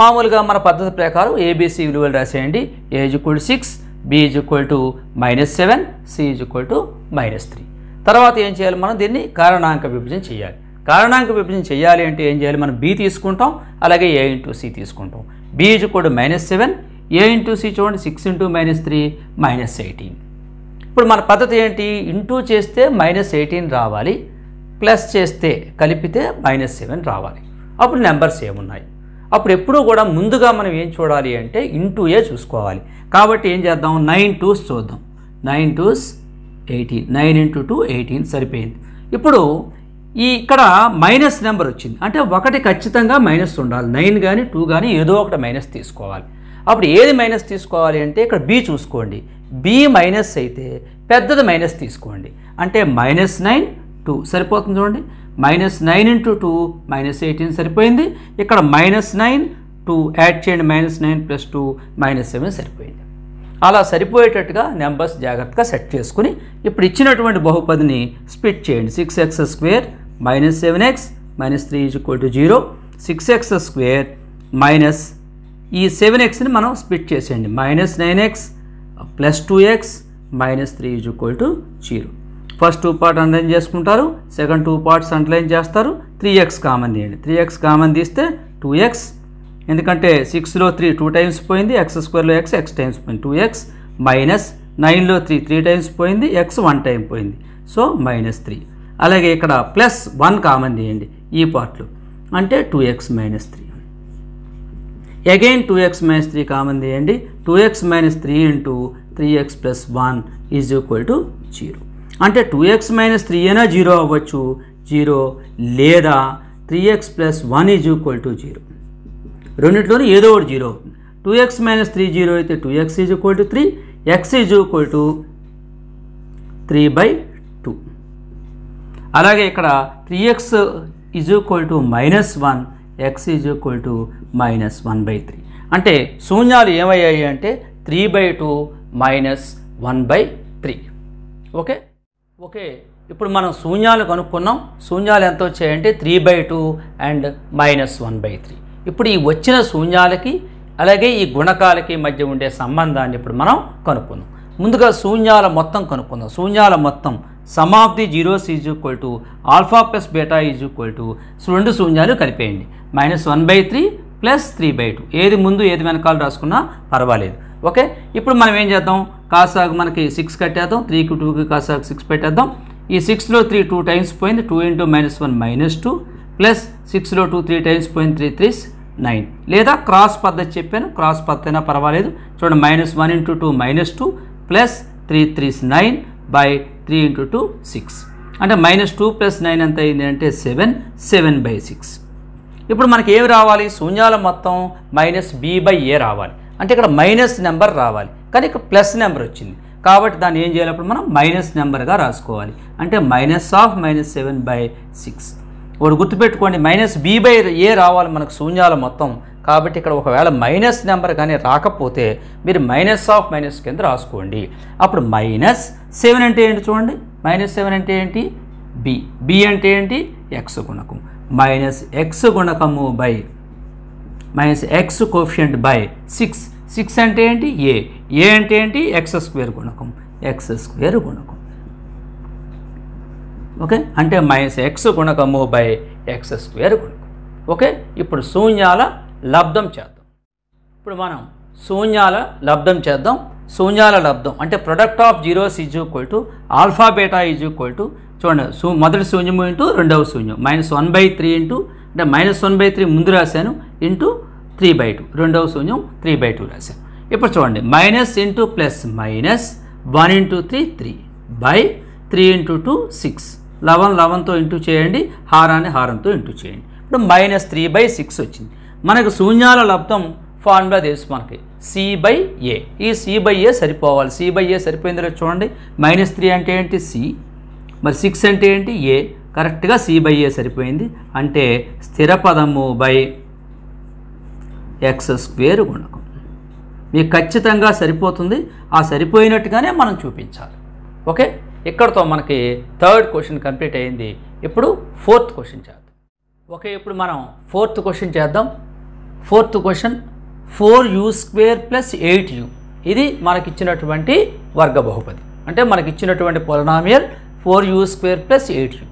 మామూలుగా మన పద్ధతి ప్రకారం ఏబీసీ విలువలు రాసేయండి a is equal six b equal to minus seven c is equal to minus three తర్వాత ఏం చేయాలి మనం దీన్ని కారణాంక విభజన చేయాలి కారణాంక విభజన చేయాలి అంటే ఏం చేయాలి మనం బీ తీసుకుంటాం అలాగే ఏ ఇంటూ సి తీసుకుంటాం b equal to minus seven a into c చూడండి six into minus three minus eighteen ఇప్పుడు మన పద్ధతి ఏంటి ఇంటూ చేస్తే మైనస్ ఎయిటీన్ రావాలి ప్లస్ చేస్తే కలిపితే మైనస్ సెవెన్ రావాలి అప్పుడు నెంబర్స్ ఏమున్నాయి అప్పుడు ఎప్పుడూ కూడా ముందుగా మనం ఏం చూడాలి అంటే ఇంటూ ఏ చూసుకోవాలి కాబట్టి ఏం చేద్దాం నైన్ టూస్ చూద్దాం nine twos eighteen nine into two eighteen సరిపోయింది ఇప్పుడు ఈ ఇక్కడ మైనస్ నెంబర్ వచ్చింది అంటే ఒకటి ఖచ్చితంగా మైనస్ ఉండాలి నైన్ కానీ టూ కానీ ఏదో ఒకటి మైనస్ తీసుకోవాలి అప్పుడు ఏది మైనస్ తీసుకోవాలి అంటే ఇక్కడ బి చూసుకోండి బి మైనస్ అయితే పెద్దది మైనస్ తీసుకోండి అంటే మైనస్ నైన్ టూ సరిపోతుంది చూడండి minus nine into two minus eighteen సరిపోయింది ఇక్కడ మైనస్ నైన్ టూ యాడ్ చేయండి minus nine plus two minus seven సరిపోయింది అలా సరిపోయేటట్టుగా నెంబర్స్ జాగ్రత్తగా సెట్ చేసుకుని ఇప్పుడు ఇచ్చినటువంటి బహుపదిని స్ప్లిట్ చేయండి six x square minus seven x minus three is equal to zero six x square minus ఈ సెవెన్ ఎక్స్ని మనం స్ప్లిట్ చేసేయండి minus nine x plus two x minus three is equal to zero first two part underline చేసుకుంటారు second two parts underline చేస్తారు three x common తీయండి three x common తీస్తే two x ఎందుకంటే సిక్స్లో త్రీ టూ టైమ్స్ పోయింది x స్క్వేర్లో x x times పోయింది two x minus నైన్లో త్రీ త్రీ టైమ్స్ పోయింది ఎక్స్ వన్ టైం పోయింది సో మైనస్ త్రీ అలాగే ఇక్కడ ప్లస్ వన్ కామన్ తీయండి ఈ పార్ట్లు అంటే two x minus three again two x minus three common తీయండి two x minus three into three x plus one is equal to zero అంటే two x minus three అయినా zero అవ్వచ్చు zero లేదా three x plus one is equal to zero రెండింటిలోనూ ఏదో ఒకటి zero అవుతుంది two x minus three zero అయితే two x is equal to three x is equal to three by two అలాగే ఇక్కడ three x is equal to minus one x is equal to minus one by three అంటే శూన్యాలు ఏమయ్యాయి అంటే three by two minus one by three okay okay ఇప్పుడు మనం శూన్యాలు కనుక్కున్నాం శూన్యాలు ఎంత వచ్చాయంటే three by two and minus one by three ఇప్పుడు ఈ వచ్చిన శూన్యాలకి అలాగే ఈ గుణకాలకి మధ్య ఉండే సంబంధాన్ని ఇప్పుడు మనం కనుక్కుందాం ముందుగా శూన్యాల మొత్తం కనుక్కుందాం శూన్యాల మొత్తం sum of the zeros is equal to alpha plus beta is equal to రెండు శూన్యాలు కలిపేయండి minus one by three plus three by two ఏది ముందు ఏది వెనకాల రాసుకున్నా పర్వాలేదు ఓకే ఇప్పుడు మనం ఏం చేద్దాం కాసాగు మనకి సిక్స్ కట్టేద్దాం త్రీకి టూకి కాసాగు సిక్స్ పెట్టేద్దాం ఈ సిక్స్లో త్రీ టూ టైమ్స్ పోయింది two into minus one minus two plus సిక్స్లో టూ త్రీ టైమ్స్ పోయింది త్రీ త్రీస్ నైన్ లేదా క్రాస్ పద్ధతి చెప్పాను క్రాస్ పద్ధతి అయినా పర్వాలేదు చూడండి minus one into two minus two plus three threes nine by three into two six అంటే మైనస్ టూ ప్లస్ నైన్ ఎంత అయింది అంటే సెవెన్ సెవెన్ బై సిక్స్ ఇప్పుడు మనకి ఏమి రావాలి శూన్యాల మొత్తం మైనస్ బీ బై ఏ రావాలి అంటే ఇక్కడ మైనస్ నెంబర్ రావాలి కానీ ఇక్కడ ప్లస్ నెంబర్ వచ్చింది కాబట్టి దాన్ని ఏం చేయాలప్పుడు మనం మైనస్ నెంబర్గా రాసుకోవాలి అంటే minus of minus seven by six ఒకటి గుర్తుపెట్టుకోండి మైనస్ బీ బై ఏ రావాలి మనకు శూన్యాల మొత్తం కాబట్టి ఇక్కడ ఒకవేళ మైనస్ నెంబర్ కానీ రాకపోతే మీరు మైనస్ ఆఫ్ మైనస్ కింద రాసుకోండి అప్పుడు మైనస్ సెవెన్ అంటే ఏంటి చూడండి మైనస్ సెవెన్ అంటే ఏంటి బి బి అంటే ఏంటి ఎక్స్ గుణకం మైనస్ ఎక్స్ గుణకము by minus x coefficient by six six అంటే ఏంటి ఏ ఏ అంటే ఏంటి ఎక్స్ స్క్వేర్ గుణకం ఎక్స్ స్క్వేర్ గుణకం ఓకే అంటే మైనస్ ఎక్స్ గుణకము బై ఎక్స్ స్క్వేర్ గుణకం ఓకే ఇప్పుడు శూన్యాల లబ్ధం చేద్దాం ఇప్పుడు మనం శూన్యాల లబ్ధం చేద్దాం శూన్యాల లబ్ధం అంటే product of zeros is equal to alpha beta is equal to చూడండి మొదటి శూన్యము ఇంటూ రెండవ శూన్యం minus one by three into అంటే మైనస్ వన్ బై త్రీ ముందు రాశాను ఇంటూ త్రీ బై టూ రెండవ శూన్యం త్రీ బై టూ రాశాను ఇప్పుడు చూడండి minus into plus minus one into three three by three into two six eleven లెవెన్తో ఇంటూ చేయండి హారాన్ని హారంతో ఇంటూ చేయండి ఇప్పుడు మైనస్ త్రీ బై సిక్స్ వచ్చింది మనకు శూన్యాల లబ్ధం ఫార్ములా తెలుసు మనకి సి బై ఏ ఈ సి బై ఏ సరిపోవాలి సి బై ఏ సరిపోయిందో చూడండి మైనస్ త్రీ అంటే ఏంటి సి మరి సిక్స్ అంటే ఏంటి ఏ కరెక్ట్గా సి బై ఏ సరిపోయింది అంటే స్థిర పదము బై ఎక్స్ స్క్వేర్ గుణకం మీకు ఖచ్చితంగా సరిపోతుంది ఆ సరిపోయినట్టుగానే మనం చూపించాలి ఓకే ఇక్కడతో మనకి థర్డ్ క్వశ్చన్ కంప్లీట్ అయింది ఇప్పుడు ఫోర్త్ క్వశ్చన్ చేద్దాం ఓకే ఇప్పుడు మనం ఫోర్త్ క్వశ్చన్ చేద్దాం fourth question four u square plus eight u ఇది మనకిచ్చినటువంటి వర్గ బహుపది అంటే మనకిచ్చినటువంటి polynomial four u square plus eight u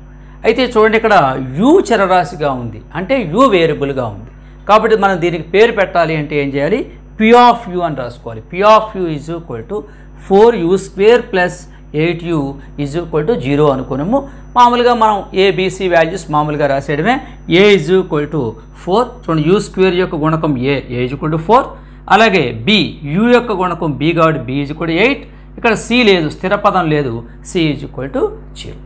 అయితే చూడండి ఇక్కడ యూ చరరాశిగా ఉంది అంటే యూ వేరియబుల్గా ఉంది కాబట్టి మనం దీనికి పేరు పెట్టాలి అంటే ఏం చేయాలి పి ఆఫ్ యూ అని రాసుకోవాలి p of u is equal to four u square plus eight u is equal to zero అనుకున్నాము మామూలుగా మనం ఏబీసీ వాల్యూస్ మామూలుగా రాసేయడమే a is equal to four చూడండి యూ స్క్వేర్ యొక్క గుణకం a a is equal to four అలాగే b u యొక్క గుణకం బి కాబట్టి b is equal to eight ఇక్కడ సి లేదు స్థిరపదం లేదు c is equal to zero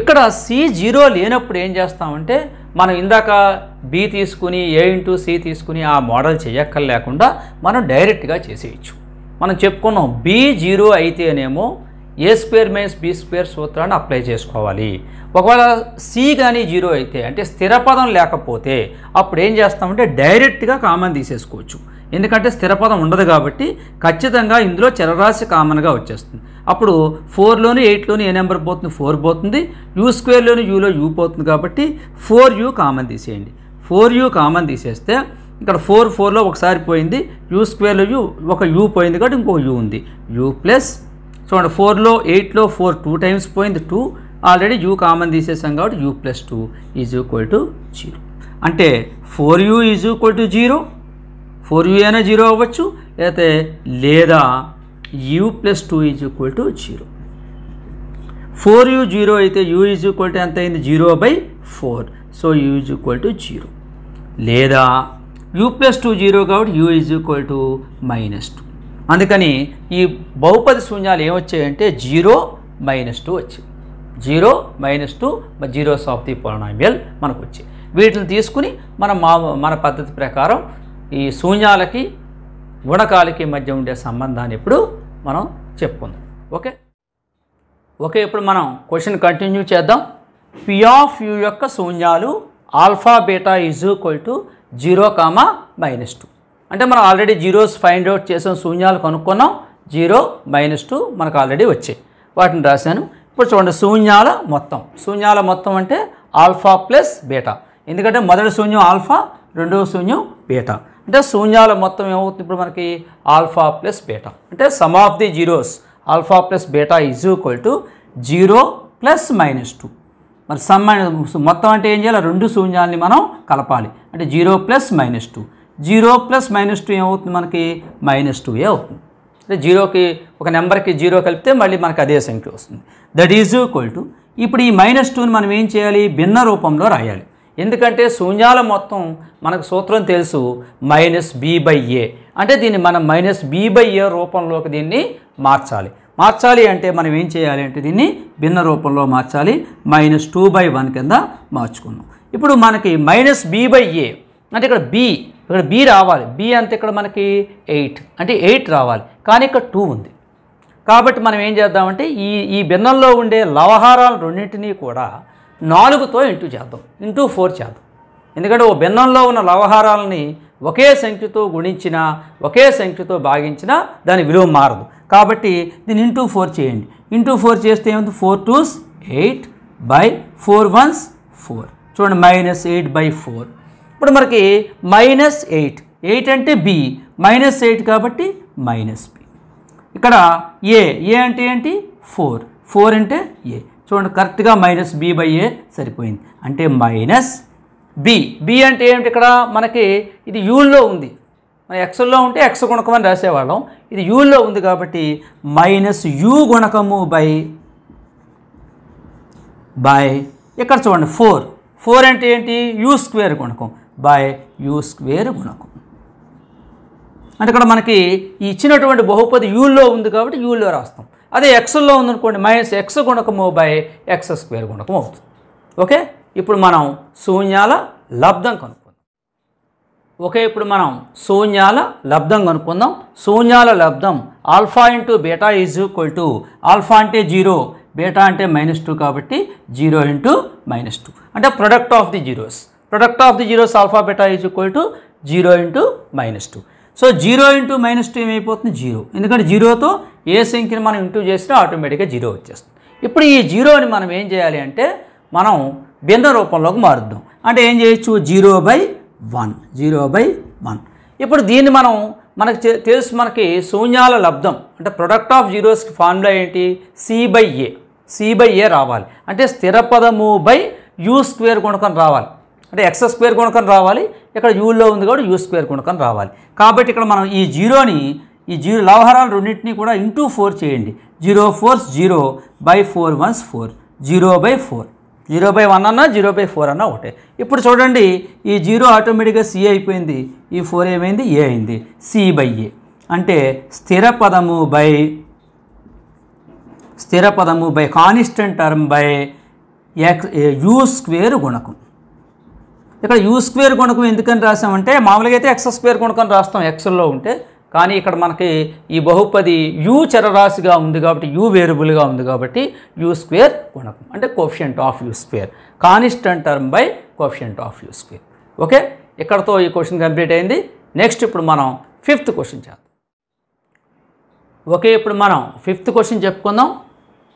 ఇక్కడ సి జీరో లేనప్పుడు ఏం చేస్తామంటే మనం ఇందాక బి తీసుకుని ఏ ఇంటూ సి తీసుకుని ఆ మోడల్ చేయక్కర్ లేకుండా మనం డైరెక్ట్గా చేసేయచ్చు మనం చెప్పుకున్నాం బి జీరో అయితేనేమో a square minus b square సూత్రాన్ని అప్లై చేసుకోవాలి ఒకవేళ సి కానీ జీరో అయితే అంటే స్థిరపదం లేకపోతే అప్పుడు ఏం చేస్తామంటే డైరెక్ట్గా కామన్ తీసేసుకోవచ్చు ఎందుకంటే స్థిరపదం ఉండదు కాబట్టి ఖచ్చితంగా ఇందులో చరరాశి కామన్గా వచ్చేస్తుంది అప్పుడు ఫోర్లోని ఎయిట్లోని ఏ నెంబర్ పోతుంది ఫోర్ పోతుంది యూ స్క్వేర్లోని యూలో యూ పోతుంది కాబట్టి ఫోర్ యూ కామన్ తీసేయండి ఫోర్ యూ కామన్ తీసేస్తే ఇక్కడ ఫోర్ ఫోర్లో ఒకసారి పోయింది యూ స్క్వేర్లో యూ ఒక యూ పోయింది కాబట్టి ఇంకొక యూ ఉంది యూ ప్లస్ చూడండి ఫోర్లో ఎయిట్లో ఫోర్ టూ టైమ్స్ పోయింది టూ ఆల్రెడీ యూ కామన్ తీసేసాం కాబట్టి u plus two is equal to zero అంటే four u is equal to zero four u అయినా జీరో అవ్వచ్చు లేకపోతే లేదా u plus two is equal to zero four u zero అయితే u is equal to ఎంత అయింది zero by four so u is equal to zero లేదా u plus two zero కాబట్టి u is equal to minus two అందుకని ఈ బహుపది శూన్యాలు ఏమొచ్చాయంటే జీరో మైనస్ టూ వచ్చాయి zero minus two zeros of the polynomial మనకు వచ్చాయి వీటిని తీసుకుని మన మా మన పద్ధతి ప్రకారం ఈ శూన్యాలకి గుణకాలకి మధ్య ఉండే సంబంధాన్ని ఇప్పుడు మనం చెప్పుకుందాం ఓకే ఓకే ఇప్పుడు మనం క్వశ్చన్ కంటిన్యూ చేద్దాం పి ఆఫ్ యూ యొక్క శూన్యాలు alpha beta is equal to zero comma minus two అంటే మనం ఆల్రెడీ జీరోస్ ఫైండ్ అవుట్ చేసాం శూన్యాలు కనుక్కున్నాం జీరో మైనస్ టూ మనకు ఆల్రెడీ వచ్చాయి వాటిని రాశాను ఇప్పుడు చూడండి శూన్యాల మొత్తం శూన్యాల మొత్తం అంటే ఆల్ఫా ప్లస్ బీటా ఎందుకంటే మొదటి శూన్యం ఆల్ఫా రెండవ శూన్యం బీటా అంటే శూన్యాల మొత్తం ఏమవుతుంది ఇప్పుడు మనకి ఆల్ఫా ప్లస్ బేటా అంటే sum of the zeros alpha plus beta is equal to zero plus minus two మరి సమ్ మైనస్ మొత్తం అంటే ఏం చేయాలి రెండు శూన్యాలని మనం కలపాలి అంటే zero plus minus two zero plus minus two ఏమవుతుంది మనకి మైనస్ టూ ఏ అవుతుంది అంటే జీరోకి ఒక నెంబర్కి జీరో కలిపితే మళ్ళీ మనకు అదే సంఖ్య వస్తుంది దట్ ఈజ్ ఈక్వల్ టు ఇప్పుడు ఈ మైనస్ టూని మనం ఏం చేయాలి భిన్న రూపంలో రాయాలి ఎందుకంటే శూన్యాల మొత్తం మనకు సూత్రం తెలుసు మైనస్ బీ బై ఏ అంటే దీన్ని మనం మైనస్ బీ బై ఏ రూపంలోకి దీన్ని మార్చాలి మార్చాలి అంటే మనం ఏం చేయాలి అంటే దీన్ని భిన్న రూపంలో మార్చాలి మైనస్ టూ బై వన్ కింద మార్చుకున్నాం ఇప్పుడు మనకి మైనస్ బీ బై ఏ అంటే ఇక్కడ బి ఇక్కడ బీ రావాలి బి అంటే ఇక్కడ మనకి ఎయిట్ అంటే ఎయిట్ రావాలి కానీ ఇక్కడ టూ ఉంది కాబట్టి మనం ఏం చేద్దామంటే ఈ ఈ భిన్నంలో ఉండే లవహారాలు రెండింటినీ కూడా నాలుగుతో ఇంటూ చేద్దాం ఇంటూ ఫోర్ చేద్దాం ఎందుకంటే ఓ భిన్నంలో ఉన్న వ్యవహారాలని ఒకే సంఖ్యతో గుణించినా ఒకే సంఖ్యతో భాగించినా దాని విలువ మారదు కాబట్టి దీన్ని ఇంటూ ఫోర్ చేయండి ఇంటూ ఫోర్ చేస్తే ఏముంది four twos eight by four ones four చూడండి మైనస్ ఎయిట్ బై ఫోర్ ఇప్పుడు మనకి మైనస్ ఎయిట్ ఎయిట్ అంటే బి మైనస్ ఎయిట్ కాబట్టి మైనస్ బి ఇక్కడ ఏ ఏ అంటే ఏంటి ఫోర్ ఫోర్ అంటే ఏ చూడండి కరెక్ట్గా మైనస్ బి బై ఏ సరిపోయింది అంటే మైనస్ బి బి అంటే ఏమిటి ఇక్కడ మనకి ఇది యూల్లో ఉంది మన ఎక్స్లో ఉంటే ఎక్స్ గుణకం అని రాసేవాళ్ళం ఇది యూల్లో ఉంది కాబట్టి మైనస్ యూ గుణకము బై బై ఇక్కడ చూడండి ఫోర్ ఫోర్ అంటే ఏంటి యూ స్క్వేర్ గుణకం బై యూ స్క్వేర్ గుణకం అంటే ఇక్కడ మనకి ఇచ్చినటువంటి బహుపది యూల్లో ఉంది కాబట్టి యూల్లో రాస్తాం అదే ఎక్స్లో ఉందనుకోండి మైనస్ ఎక్స్ గుణకము బై ఎక్స్ స్క్వేర్ గుణకం అవుతుంది ఓకే ఇప్పుడు మనం శూన్యాల లబ్ధం కనుక్కుందాం ఓకే ఇప్పుడు మనం శూన్యాల లబ్ధం కనుక్కుందాం శూన్యాల లబ్ధం alpha into beta is equal to alpha అంటే జీరో బీటా అంటే మైనస్ టూ కాబట్టి జీరో ఇంటూ మైనస్ టూ అంటే product of the zeros product of the zeros alpha beta is equal to zero into minus two so zero into minus two ఏమైపోతుంది zero ఎందుకంటే జీరోతో ఏ సంఖ్యని మనం into చేసినా ఆటోమేటిక్గా zero వచ్చేస్తుంది ఇప్పుడు ఈ జీరోని మనం ఏం చేయాలి అంటే మనం భిన్న రూపంలోకి మారుద్దాం అంటే ఏం చేయొచ్చు zero by one zero by one ఇప్పుడు దీన్ని మనం మనకు తెలుసు మనకి శూన్యాల లబ్ధం అంటే ప్రొడక్ట్ ఆఫ్ జీరోస్కి ఫార్ములా ఏంటి c by a c by a రావాలి అంటే స్థిర పదము బై యూ స్క్వేర్ కొనుక్కొని రావాలి అంటే ఎక్స్ స్క్వేర్ గుణకం రావాలి ఇక్కడ యూలో ఉంది కాబట్టి యూ స్క్వేర్ గుణకం రావాలి కాబట్టి ఇక్కడ మనం ఈ జీరోని ఈ జీరో లవహారాలు రెండింటినీ కూడా ఇంటూ ఫోర్ చేయండి zero fours zero by four ones four zero by four zero by one అన్నా జీరో బై ఫోర్ అన్నా ఒకటే ఇప్పుడు చూడండి ఈ జీరో ఆటోమేటిక్గా సి అయిపోయింది ఈ ఫోర్ ఏమైంది ఏ అయింది సి బై ఏ అంటే స్థిర పదము బై స్థిర పదము by constant term by x u square గుణకం ఇక్కడ యూ స్క్వేర్ గుణకం ఎందుకని రాసామంటే మామూలుగా అయితే ఎక్స్ స్క్వేర్ గుణకం రాస్తాం ఎక్స్లో ఉంటే కానీ ఇక్కడ మనకి ఈ బహుపది యూ చరరాశిగా ఉంది కాబట్టి యూ వేరియబుల్గా ఉంది కాబట్టి యూ స్క్వేర్ గుణకం అంటే coefficient of u square constant term by coefficient of u square okay ఇక్కడతో ఈ క్వశ్చన్ కంప్లీట్ అయింది నెక్స్ట్ ఇప్పుడు మనం ఫిఫ్త్ క్వశ్చన్ చేద్దాం ఓకే ఇప్పుడు మనం ఫిఫ్త్ క్వశ్చన్ చెప్పుకుందాం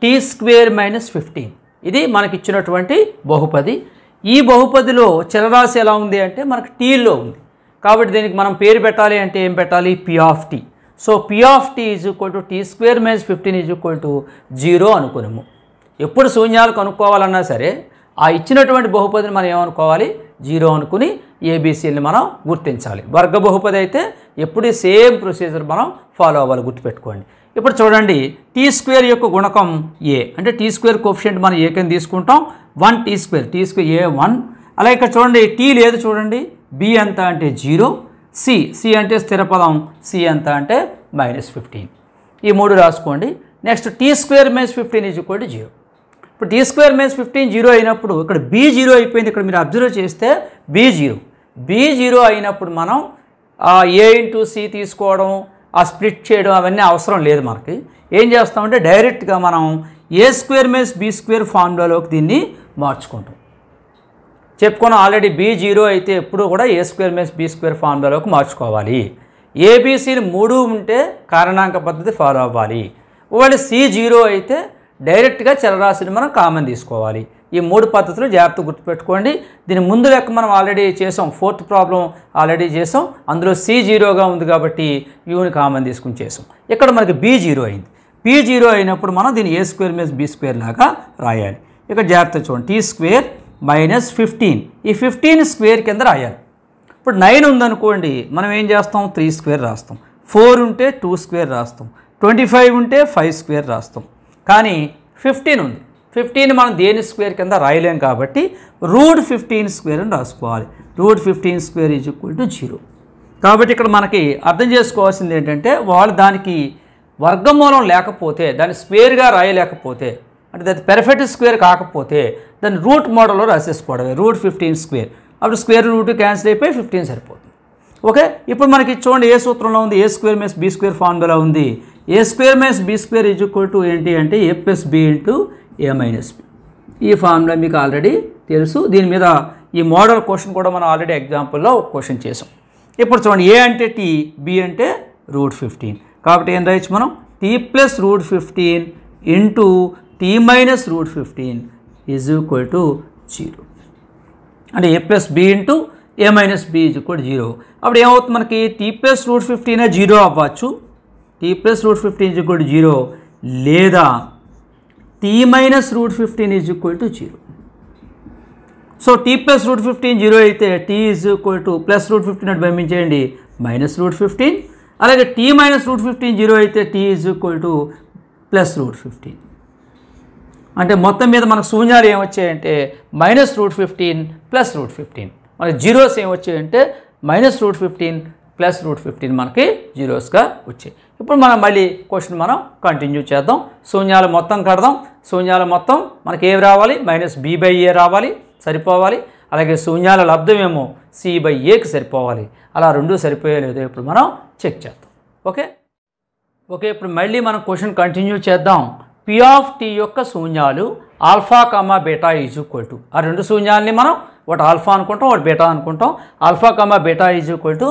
టీ స్క్వేర్ మైనస్ ఫిఫ్టీన్ ఇది ఇచ్చినటువంటి బహుపది ఈ బహుపదిలో చలరాశి ఎలా ఉంది అంటే మనకు టీలో ఉంది కాబట్టి దీనికి మనం పేరు పెట్టాలి అంటే ఏం పెట్టాలి p of t so p of t is equal to t square minus fifteen is equal to zero అనుకున్నాము ఎప్పుడు శూన్యాలు కనుక్కోవాలన్నా సరే ఆ ఇచ్చినటువంటి బహుపదిని మనం ఏమనుకోవాలి జీరో అనుకుని ఏబీసీని మనం గుర్తించాలి వర్గ బహుపది అయితే ఎప్పుడు సేమ్ ప్రొసీజర్ మనం ఫాలో అవ్వాలి గుర్తుపెట్టుకోండి ఇప్పుడు చూడండి టీ స్క్వేర్ యొక్క గుణకం ఏ అంటే టీ స్క్వేర్ కోఫిషియంట్ మనం ఏ తీసుకుంటాం one t square t square a one అలా ఇక్కడ చూడండి టీ లేదు చూడండి బి ఎంత అంటే జీరో సి సి అంటే స్థిర పదం సి ఎంత అంటే మైనస్ ఫిఫ్టీన్ ఈ మూడు రాసుకోండి next t square minus fifteen is equal to zero ఇప్పుడు t square minus fifteen zero అయినప్పుడు ఇక్కడ బి జీరో అయిపోయింది ఇక్కడ మీరు అబ్జర్వ్ చేస్తే బి జీరో బి జీరో అయినప్పుడు మనం ఏ ఇంటూ సి తీసుకోవడం ఆ స్ప్లిట్ చేయడం అవన్నీ అవసరం లేదు మనకి ఏం చేస్తామంటే డైరెక్ట్గా మనం a square minus b square ఫార్ములాలోకి దీన్ని మార్చుకుంటాం చెప్పుకున్నాం ఆల్రెడీ బీ జీరో అయితే ఎప్పుడు కూడా a square minus b square ఫార్ములాలోకి మార్చుకోవాలి ఏబీసీని మూడు ఉంటే కారణాంక పద్ధతి ఫాలో అవ్వాలి ఒకవేళ సి జీరో అయితే డైరెక్ట్గా చలరాశిని మనం కామన్ తీసుకోవాలి ఈ మూడు పద్ధతులు జాగ్రత్త గుర్తుపెట్టుకోండి దీని ముందు లెక్క మనం ఆల్రెడీ చేసాం ఫోర్త్ ప్రాబ్లం ఆల్రెడీ చేసాం అందులో సి జీరోగా ఉంది కాబట్టి యూని కామన్ తీసుకుని చేసాం ఇక్కడ మనకి బీ జీరో అయింది బి జీరో అయినప్పుడు మనం దీన్ని a square means b square లాగా రాయాలి ఇక జాగ్రత్త చూడండి టీ స్క్వేర్ మైనస్ ఫిఫ్టీన్ ఈ ఫిఫ్టీన్ స్క్వేర్ కింద రాయాలి ఇప్పుడు నైన్ ఉందనుకోండి మనం ఏం చేస్తాం త్రీ స్క్వేర్ రాస్తాం ఫోర్ ఉంటే టూ స్క్వేర్ రాస్తాం ట్వంటీ ఫైవ్ ఉంటే ఫైవ్ స్క్వేర్ రాస్తాం కానీ ఫిఫ్టీన్ ఉంది ఫిఫ్టీన్ మనం దేని స్క్వేర్ కింద రాయలేం కాబట్టి రూట్ ఫిఫ్టీన్ స్క్వేర్ అని రాసుకోవాలి root fifteen square is equal to zero కాబట్టి ఇక్కడ మనకి అర్థం చేసుకోవాల్సింది ఏంటంటే వాళ్ళు దానికి వర్గమూలం లేకపోతే దాన్ని స్క్వేర్గా రాయలేకపోతే అంటే దాని పెర్ఫెక్ట్ స్క్వేర్ కాకపోతే దాన్ని రూట్ మోడల్లో రాసేసుకోవడమే రూట్ ఫిఫ్టీన్ స్క్వేర్ అప్పుడు స్క్వేర్ రూట్ క్యాన్సిల్ అయిపోయి ఫిఫ్టీన్ సరిపోతుంది ఓకే ఇప్పుడు మనకి చూడండి ఏ సూత్రంలో ఉంది a square minus b square formula ఉంది a square minus b square is equal to ఏంటి అంటే a plus b into a minus b ఈ ఫార్ములా మీకు ఆల్రెడీ తెలుసు దీని మీద ఈ మోడల్ క్వశ్చన్ కూడా మనం ఆల్రెడీ ఎగ్జాంపుల్లో క్వశ్చన్ చేసాం ఇప్పుడు చూడండి ఏ అంటే టీ బి అంటే రూట్ ఫిఫ్టీన్ కాబట్టి ఏం రాయొచ్చు మనం t plus root fifteen into t minus root fifteen is equal to zero అంటే a plus b into a minus b is equal zero అప్పుడు ఏమవుతుంది మనకి టీ ప్లస్ రూట్ ఫిఫ్టీనే జీరో అవ్వచ్చు t plus root fifteen is equal zero లేదా t minus root fifteen is equal to zero so t plus root fifteen zero అయితే t is equal to plus root fifteen అటు పంపించేయండి minus root fifteen అలాగే t minus root fifteen zero అయితే t is equal to plus root fifteen అంటే మొత్తం మీద మనకు శూన్యాలు ఏమొచ్చాయంటే minus root fifteen plus root fifteen మన జీరోస్ ఏమొచ్చాయంటే minus root fifteen plus root fifteen మనకి జీరోస్గా వచ్చాయి ఇప్పుడు మనం మళ్ళీ క్వశ్చన్ మనం కంటిన్యూ చేద్దాం శూన్యాలు మొత్తం కడదాం శూన్యాలు మొత్తం మనకి ఏం రావాలి మైనస్ బి బై ఏ రావాలి సరిపోవాలి అలాగే శూన్యాల లబ్ధమేమో సి బై ఏకి సరిపోవాలి అలా రెండూ సరిపోయలేదు ఇప్పుడు మనం చెక్ చేద్దాం ఓకే ఓకే ఇప్పుడు మళ్ళీ మనం క్వశ్చన్ కంటిన్యూ చేద్దాం పి ఆఫ్ టీ యొక్క శూన్యాలు alpha comma beta is equal to ఆ రెండు శూన్యాలని మనం ఒకటి ఆల్ఫా అనుకుంటాం ఒకటి బీటా అనుకుంటాం alpha comma beta is equal to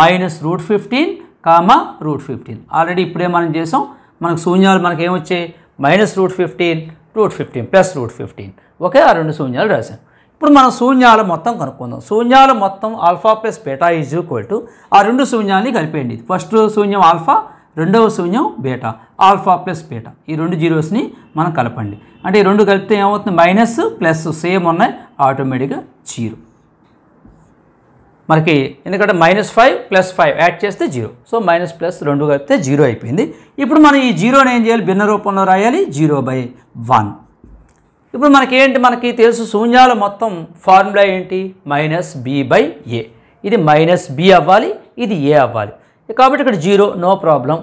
minus root fifteen comma root fifteen already ఇప్పుడే మనం చేసాం మనకు శూన్యాలు మనకి ఏమొచ్చాయి minus root fifteen root fifteen plus root fifteen okay ఆ రెండు శూన్యాలు రాశాం ఇప్పుడు మనం శూన్యాల మొత్తం కనుక్కుందాం శూన్యాల మొత్తం alpha plus beta is equal to ఆ రెండు శూన్యాలని కలిపేయండి ఫస్ట్ శూన్యం ఆల్ఫా రెండవ శూన్యం బీటా ఆల్ఫా ప్లస్ బేటా ఈ రెండు జీరోస్ని మనం కలపండి అంటే ఈ రెండు కలిపితే ఏమవుతుంది మైనస్ ప్లస్ సేమ్ ఉన్నాయి ఆటోమేటిక్గా జీరో మనకి ఎందుకంటే minus five plus five add చేస్తే జీరో సో మైనస్ ప్లస్ రెండు కలిపితే జీరో అయిపోయింది ఇప్పుడు మనం ఈ జీరోని ఏం చేయాలి భిన్న రూపంలో రాయాలి జీరో బై వన్ ఇప్పుడు మనకి ఏంటి మనకి తెలుసు శూన్యాల మొత్తం ఫార్ములా ఏంటి మైనస్ బి బై ఏ ఇది మైనస్ బి అవ్వాలి ఇది ఏ అవ్వాలి కాబట్టి ఇక్కడ zero no problem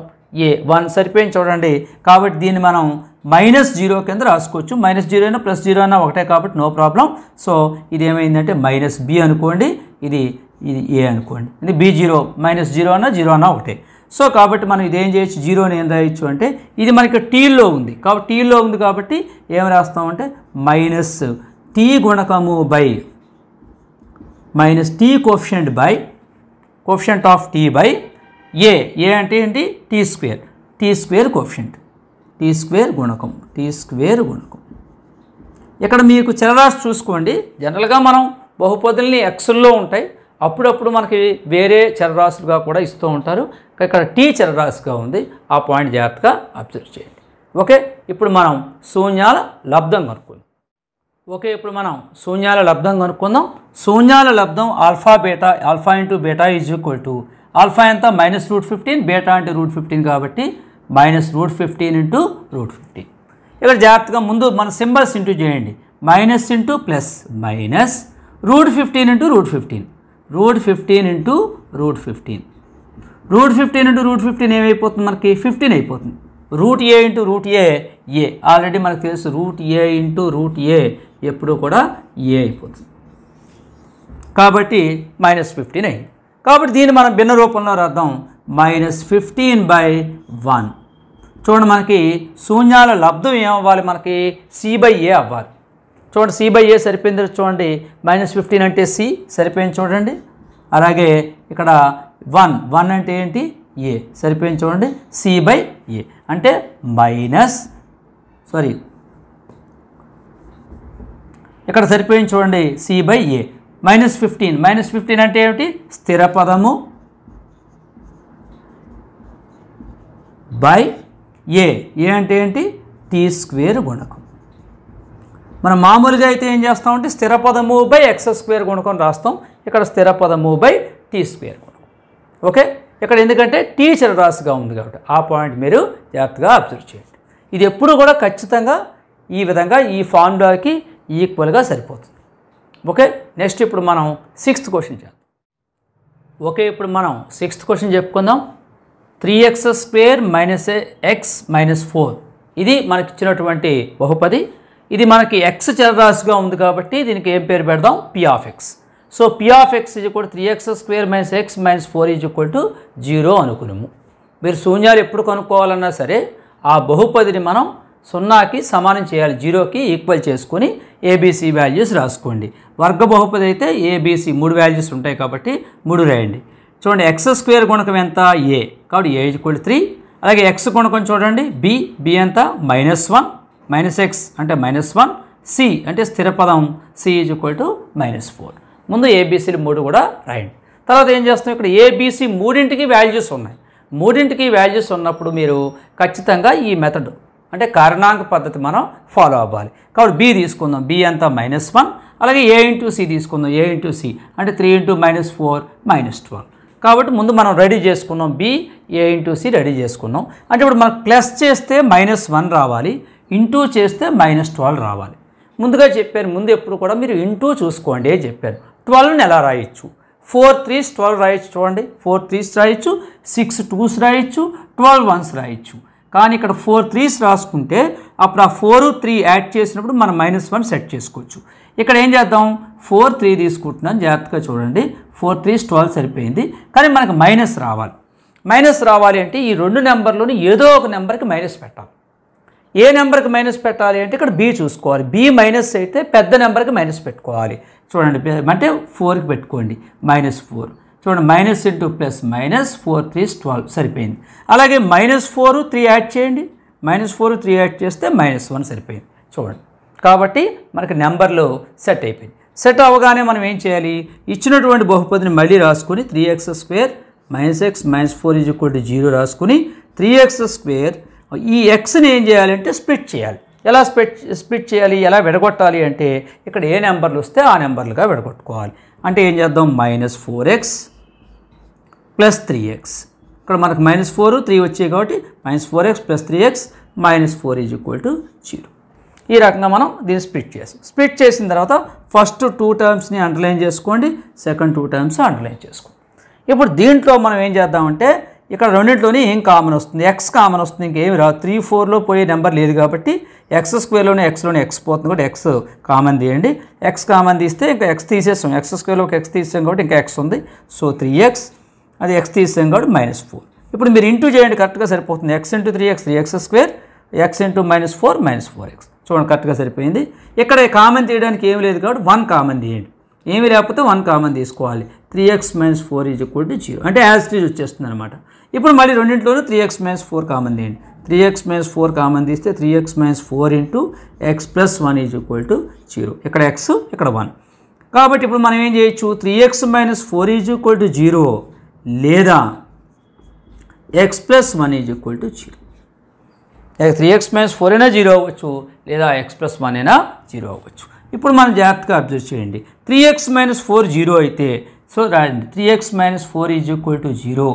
a one సరిపోయింది చూడండి కాబట్టి దీన్ని మనం మైనస్ జీరో కింద రాసుకోవచ్చు మైనస్ జీరో అయినా ప్లస్ జీరో అయినా ఒకటే కాబట్టి నో ప్రాబ్లం సో ఇది ఏమైందంటే మైనస్ బి అనుకోండి ఇది ఇది ఏ అనుకోండి అంటే బి జీరో మైనస్ జీరో అన్నా జీరో అన్నా ఒకటే సో కాబట్టి మనం ఇదేం చేయొచ్చు జీరోని ఏం రాయొచ్చు అంటే ఇది మనకి టీల్లో ఉంది కాబట్టి టీల్లో ఉంది కాబట్టి ఏం రాస్తామంటే మైనస్ టీ గుణకము by minus t coefficient by coefficient of t by a a అంటే ఏంటి t square t square coefficient t square గుణకం టీ స్క్వేర్ గుణకం ఇక్కడ మీకు చరరాశి చూసుకోండి జనరల్గా మనం బహుపదుల్ని ఎక్స్ల్లో ఉంటాయి అప్పుడప్పుడు మనకి వేరే చరరాశులుగా కూడా ఇస్తూ ఉంటారు ఇక్కడ టీ చరరాశిగా ఉంది ఆ పాయింట్ జాగ్రత్తగా అబ్జర్వ్ చేయండి ఓకే ఇప్పుడు మనం శూన్యాల లబ్ధం కనుక్కుందాం ఓకే ఇప్పుడు మనం శూన్యాల లబ్ధం కనుక్కుందాం శూన్యాల లబ్ధం alpha beta alpha into beta is equal to alpha ఎంత మైనస్ రూట్ ఫిఫ్టీన్ బేటా అంటే రూట్ ఫిఫ్టీన్ కాబట్టి minus root fifteen into root fifteen ఇక్కడ జాగ్రత్తగా ముందు మన సింబల్స్ ఇంటూ చేయండి minus into plus minus root fifteen into root fifteen root fifteen into root fifteen root fifteen into root fifteen ఏమైపోతుంది మనకి fifteen అయిపోతుంది root a into root a a already మనకు తెలుసు route a into root a ఎప్పుడూ కూడా ఏ అయిపోతుంది కాబట్టి minus fifteen అయింది కాబట్టి దీన్ని మనం భిన్న రూపంలో రాద్దాం మైనస్ ఫిఫ్టీన్ బై వన్ చూడండి మనకి శూన్యాల లబ్ధం ఏమవ్వాలి మనకి సి బై ఏ అవ్వాలి చూడండి సి బై ఏ సరిపోయింది చూడండి మైనస్ ఫిఫ్టీన్ అంటే సి సరిపోయింది చూడండి అలాగే ఇక్కడ వన్ వన్ అంటే ఏంటి ఏ సరిపోయింది చూడండి సి బై ఏ అంటే మైనస్ సారీ ఇక్కడ సరిపోయింది చూడండి c by a minus fifteen minus fifteen అంటే ఏమిటి స్థిర పదము బై ఏ ఏ అంటే ఏంటి టీ స్క్వేర్ గుణకం మనం మామూలుగా అయితే ఏం చేస్తామంటే స్థిర పదము బై ఎక్స్ స్క్వేర్ గుణకం రాస్తాం ఇక్కడ స్థిర పదము బై టీ స్క్వేర్ గుణకం ఓకే ఇక్కడ ఎందుకంటే టీ రాసిగా ఉంది కాబట్టి ఆ పాయింట్ మీరు జాగ్రత్తగా అబ్జర్వ్ చేయండి ఇది ఎప్పుడు కూడా ఖచ్చితంగా ఈ విధంగా ఈ ఫార్ములాకి ఈక్వల్గా సరిపోతుంది ఓకే నెక్స్ట్ ఇప్పుడు మనం సిక్స్త్ క్వశ్చన్ చేద్దాం ఓకే ఇప్పుడు మనం సిక్స్త్ క్వశ్చన్ చెప్పుకుందాం three x square minus x minus four ఇది మనకి ఇచ్చినటువంటి బహుపది ఇది మనకి ఎక్స్ చరరాశిగా ఉంది కాబట్టి దీనికి ఏం పేరు పెడదాం p of x so p of x is equal three x square minus x minus four is equal to zero అనుకున్నాము మీరు శూన్యాలు ఎప్పుడు కనుక్కోవాలన్నా సరే ఆ బహుపదిని మనం సున్నాకి సమానం చేయాలి జీరోకి ఈక్వల్ చేసుకొని ఏబీసీ వాల్యూస్ రాసుకోండి వర్గ బహుపది అయితే ఏబీసీ మూడు వాల్యూస్ ఉంటాయి కాబట్టి మూడు రాయండి చూడండి ఎక్స్ స్క్వేర్ గుణకం ఎంత ఏ కాబట్టి ఏ ఈక్వల్ త్రీ అలాగే ఎక్స్ గుణకం చూడండి బి బి ఎంత మైనస్ వన్ మైనస్ ఎక్స్ అంటే మైనస్ వన్ సి అంటే స్థిర పదం c is equal to minus four ముందు ఏబీసీలు మూడు కూడా రాయండి తర్వాత ఏం చేస్తాం ఇక్కడ ఏబీసీ మూడింటికి వాల్యూస్ ఉన్నాయి మూడింటికి వాల్యూస్ ఉన్నప్పుడు మీరు ఖచ్చితంగా ఈ మెథడ్ అంటే కారణాంక పద్ధతి మనం ఫాలో అవ్వాలి కాబట్టి బి తీసుకుందాం బి అంతా మైనస్ వన్ అలాగే ఏ ఇంటూ సి తీసుకుందాం ఏ ఇంటూ సి అంటే three into minus four minus twelve కాబట్టి ముందు మనం రెడీ చేసుకున్నాం b a into c ready చేసుకున్నాం అంటే ఇప్పుడు మనం ప్లస్ చేస్తే మైనస్ వన్ రావాలి ఇంటూ చేస్తే మైనస్ ట్వెల్వ్ రావాలి ముందుగా చెప్పాను ముందు ఎప్పుడు కూడా మీరు ఇంటూ చూసుకోండి అని చెప్పాను ట్వెల్వ్ని ఎలా రాయొచ్చు ఫోర్ త్రీస్ ట్వెల్వ్ రాయొచ్చు చూడండి ఫోర్ త్రీస్ రాయొచ్చు సిక్స్ టూస్ రాయొచ్చు ట్వెల్వ్ వన్స్ రాయొచ్చు కానీ ఇక్కడ ఫోర్ త్రీస్ రాసుకుంటే అప్పుడు ఆ ఫోర్ త్రీ యాడ్ చేసినప్పుడు మనం మైనస్ వన్ సెట్ చేసుకోవచ్చు ఇక్కడ ఏం చేద్దాం ఫోర్ త్రీ తీసుకుంటున్నాను జాగ్రత్తగా చూడండి ఫోర్ త్రీస్ ట్వెల్వ్ సరిపోయింది కానీ మనకు మైనస్ రావాలి మైనస్ రావాలి అంటే ఈ రెండు నెంబర్లోని ఏదో ఒక నెంబర్కి మైనస్ పెట్టాలి ఏ నెంబర్కి మైనస్ పెట్టాలి అంటే ఇక్కడ బి చూసుకోవాలి బి మైనస్ అయితే పెద్ద నెంబర్కి మైనస్ పెట్టుకోవాలి చూడండి అంటే ఫోర్కి పెట్టుకోండి మైనస్ ఫోర్ చూడండి minus into plus minus four threes twelve సరిపోయింది అలాగే మైనస్ ఫోర్ త్రీ యాడ్ చేయండి మైనస్ ఫోర్ త్రీ యాడ్ చేస్తే మైనస్ వన్ సరిపోయింది చూడండి కాబట్టి మనకి నెంబర్లో సెట్ అయిపోయింది సెట్ అవ్వగానే మనం ఏం చేయాలి ఇచ్చినటువంటి బహుపదిని మళ్ళీ రాసుకుని three x square minus x minus four is equal to zero రాసుకుని త్రీ ఎక్స్ స్క్వేర్ ఈ ఎక్స్ని ఏం చేయాలంటే స్ప్లిట్ చేయాలి ఎలా స్ప్లిట్ స్ప్లిట్ చేయాలి ఎలా విడగొట్టాలి అంటే ఇక్కడ ఏ నెంబర్లు వస్తే ఆ నెంబర్లుగా విడగొట్టుకోవాలి అంటే ఏం చేద్దాం minus four x plus three x ఇక్కడ మనకు మైనస్ ఫోర్ త్రీ వచ్చాయి కాబట్టి minus four x plus three x minus four is equal to zero ఈ రకంగా మనం దీన్ని స్ప్లిట్ చేస్తాం స్ప్లిట్ చేసిన తర్వాత ఫస్ట్ టూ టర్మ్స్ని అండర్లైన్ చేసుకోండి సెకండ్ టూ టర్మ్స్ అండర్లైన్ చేసుకోండి ఇప్పుడు దీంట్లో మనం ఏం చేద్దామంటే ఇక్కడ రెండింటిలోనే ఏం కామన్ వస్తుంది ఎక్స్ కామన్ వస్తుంది ఇంకేమి రాదు త్రీ ఫోర్లో పోయే నెంబర్ లేదు కాబట్టి ఎక్స్ స్క్వేర్లోనే ఎక్స్లోనే ఎక్స్ పోతుంది కాబట్టి ఎక్స్ కామన్ తీయండి ఎక్స్ కామన్ తీస్తే ఇంకా ఎక్స్ తీసేస్తాం ఎక్స్ స్క్వేర్లో ఒక ఎక్స్ తీసాం కాబట్టి ఇంకా ఎక్స్ ఉంది సో త్రీ ఎక్స్ అది ఎక్స్ తీసాం కాబట్టి మైనస్ ఫోర్ ఇప్పుడు మీరు ఇంటూ చేయండి కరెక్ట్గా సరిపోతుంది x into three x three x square x into minus four minus four x చూడండి కరెక్ట్గా సరిపోయింది ఇక్కడ కామన్ తీయడానికి ఏమి లేదు కాబట్టి వన్ కామన్ తీయండి ఏమి లేకపోతే వన్ కామన్ తీసుకోవాలి three x minus four is equal to zero అంటే యాజ్ ఇట్ ఈజ్ వచ్చేస్తుంది అనమాట ఇప్పుడు మళ్ళీ రెండింటిలోనూ three x minus four common తీయండి three x minus four common తీస్తే three x minus four into x plus one is equal to zero ఇక్కడ x ఇక్కడ వన్ కాబట్టి ఇప్పుడు మనం ఏం చేయొచ్చు three x minus four is equal to zero లేదా x plus one is equal to zero three x minus four అయినా zero అవ్వచ్చు లేదా ఎక్స్ ప్లస్ వన్ అయినా జీరో అవ్వచ్చు ఇప్పుడు మనం జాగ్రత్తగా అబ్జర్వ్ చేయండి three x minus four zero అయితే so three x minus four is equal to zero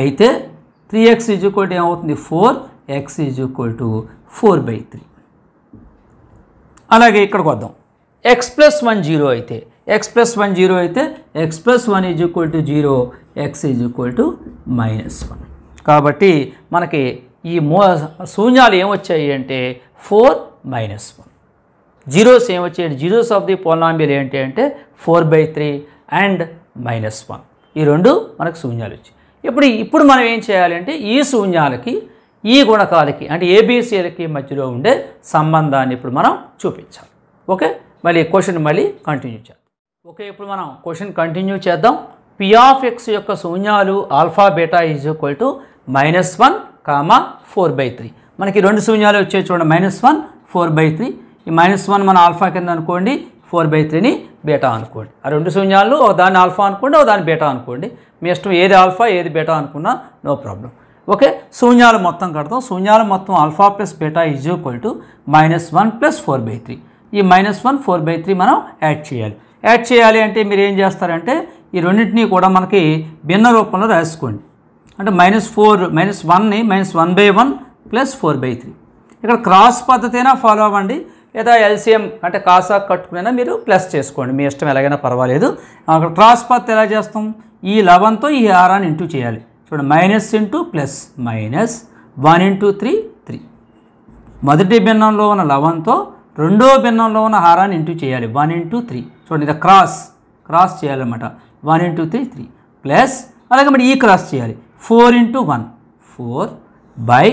అయితే three x is equal to ఏమవుతుంది four x is equal to four by three అలాగే ఇక్కడికి వద్దాం ఎక్స్ ప్లస్ వన్ జీరో అయితే x plus one zero అయితే x plus one is equal to zero x is equal to minus one కాబట్టి మనకి ఈ మో శూన్యాలు ఏమొచ్చాయి అంటే ఫోర్ మైనస్ వన్ జీరోస్ ఏమొచ్చాయి జీరోస్ ఆఫ్ ది పోలాంబియల్ ఏంటి అంటే four by three and minus one ఈ రెండు మనకు శూన్యాలు వచ్చాయి ఇప్పుడు ఇప్పుడు మనం ఏం చేయాలంటే ఈ శూన్యాలకి ఈ గుణకాలకి అంటే ఏబీసీలకి మధ్యలో ఉండే సంబంధాన్ని ఇప్పుడు మనం చూపించాలి ఓకే మళ్ళీ క్వశ్చన్ మళ్ళీ కంటిన్యూ చేద్దాం ఓకే ఇప్పుడు మనం క్వశ్చన్ కంటిన్యూ చేద్దాం పి ఆఫ్ ఎక్స్ యొక్క శూన్యాలు alpha beta is equal to minus one comma four by three మనకి రెండు శూన్యాలు వచ్చే చూడండి minus one four by three ఈ మైనస్ వన్ మన ఆల్ఫా కింద అనుకోండి ఫోర్ బై త్రీని బీటా అనుకోండి ఆ రెండు శూన్యాలు ఒక దాని ఆల్ఫా అనుకోండి ఒక దాని బీటా అనుకోండి మీ ఇష్టం ఏది ఆల్ఫా ఏది బీటా అనుకున్నా నో ప్రాబ్లం ఓకే శూన్యాలు మొత్తం కడతాం శూన్యాలు మొత్తం alpha plus beta is equal to minus one plus four by three ఈ minus one four by three మనం యాడ్ చేయాలి యాడ్ చేయాలి అంటే మీరు ఏం చేస్తారంటే ఈ రెండింటినీ కూడా మనకి భిన్న రూపంలో రాసుకోండి అంటే మైనస్ ఫోర్ మైనస్ వన్ని minus one by one plus four by three ఇక్కడ క్రాస్ అయినా ఫాలో అవ్వండి లేదా ఎల్సిఎం అంటే కాసా కట్టుకునైనా మీరు ప్లస్ చేసుకోండి మీ ఇష్టం ఎలాగైనా పర్వాలేదు అక్కడ క్రాస్ ఎలా చేస్తాం ఈ లెవెన్తో ఈ హారాన్ని ఇంటూ చేయాలి చూడండి minus into plus minus one into three three మొదటి భిన్నంలో ఉన్న లెవెన్తో రెండో భిన్నంలో ఉన్న హారాన్ని ఇంటూ చేయాలి వన్ ఇంటూ త్రీ చూడండి ఇది క్రాస్ క్రాస్ చేయాలన్నమాట one into three three plus అలాగే మరి ఈ క్రాస్ చేయాలి four into one four by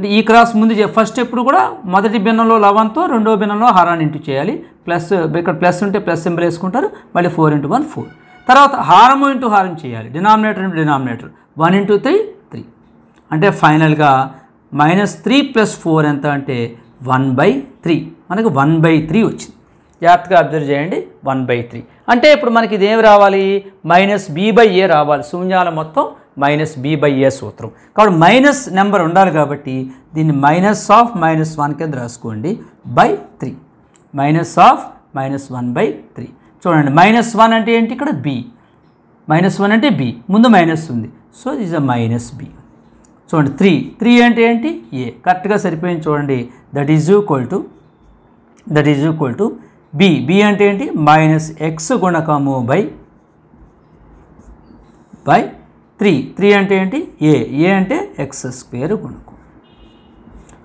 అంటే ఈ క్రాస్ ముందు ఫస్ట్ ఎప్పుడు కూడా మొదటి భిన్నంలో లవన్తో రెండో భిన్నంలో హారాన్ని ఇంటూ చేయాలి ప్లస్ ఇక్కడ ప్లస్ ఉంటే ప్లస్ సింబల్ వేసుకుంటారు మళ్ళీ ఫోర్ ఇంటూ వన్ ఫోర్ తర్వాత హారము ఇంటూ హారం చేయాలి denominator into denominator one into three three అంటే ఫైనల్గా మైనస్ త్రీ ప్లస్ ఫోర్ ఎంత అంటే వన్ బై త్రీ మనకు వన్ బై త్రీ వచ్చింది జాగ్రత్తగా అబ్జర్వ్ చేయండి వన్ బై త్రీ అంటే ఇప్పుడు మనకి ఇదేం రావాలి మైనస్ బీ బై ఏ రావాలి శూన్యాల మొత్తం మైనస్ బి బై ఏ సూత్రం కాబట్టి మైనస్ నెంబర్ ఉండాలి కాబట్టి దీన్ని మైనస్ ఆఫ్ మైనస్ వన్ కింద రాసుకోండి by three minus of minus one by three చూడండి మైనస్ వన్ అంటే ఏంటి ఇక్కడ బి మైనస్ వన్ అంటే బి ముందు మైనస్ ఉంది so is a minus b చూడండి త్రీ త్రీ అంటే ఏంటి ఏ కరెక్ట్గా సరిపోయింది చూడండి that is equal to that is equal to b b అంటే ఏంటి మైనస్ ఎక్స్ గుణకము బై బై త్రీ త్రీ అంటే ఏంటి ఏ ఏ అంటే ఎక్స్ స్క్వేర్ గుణకం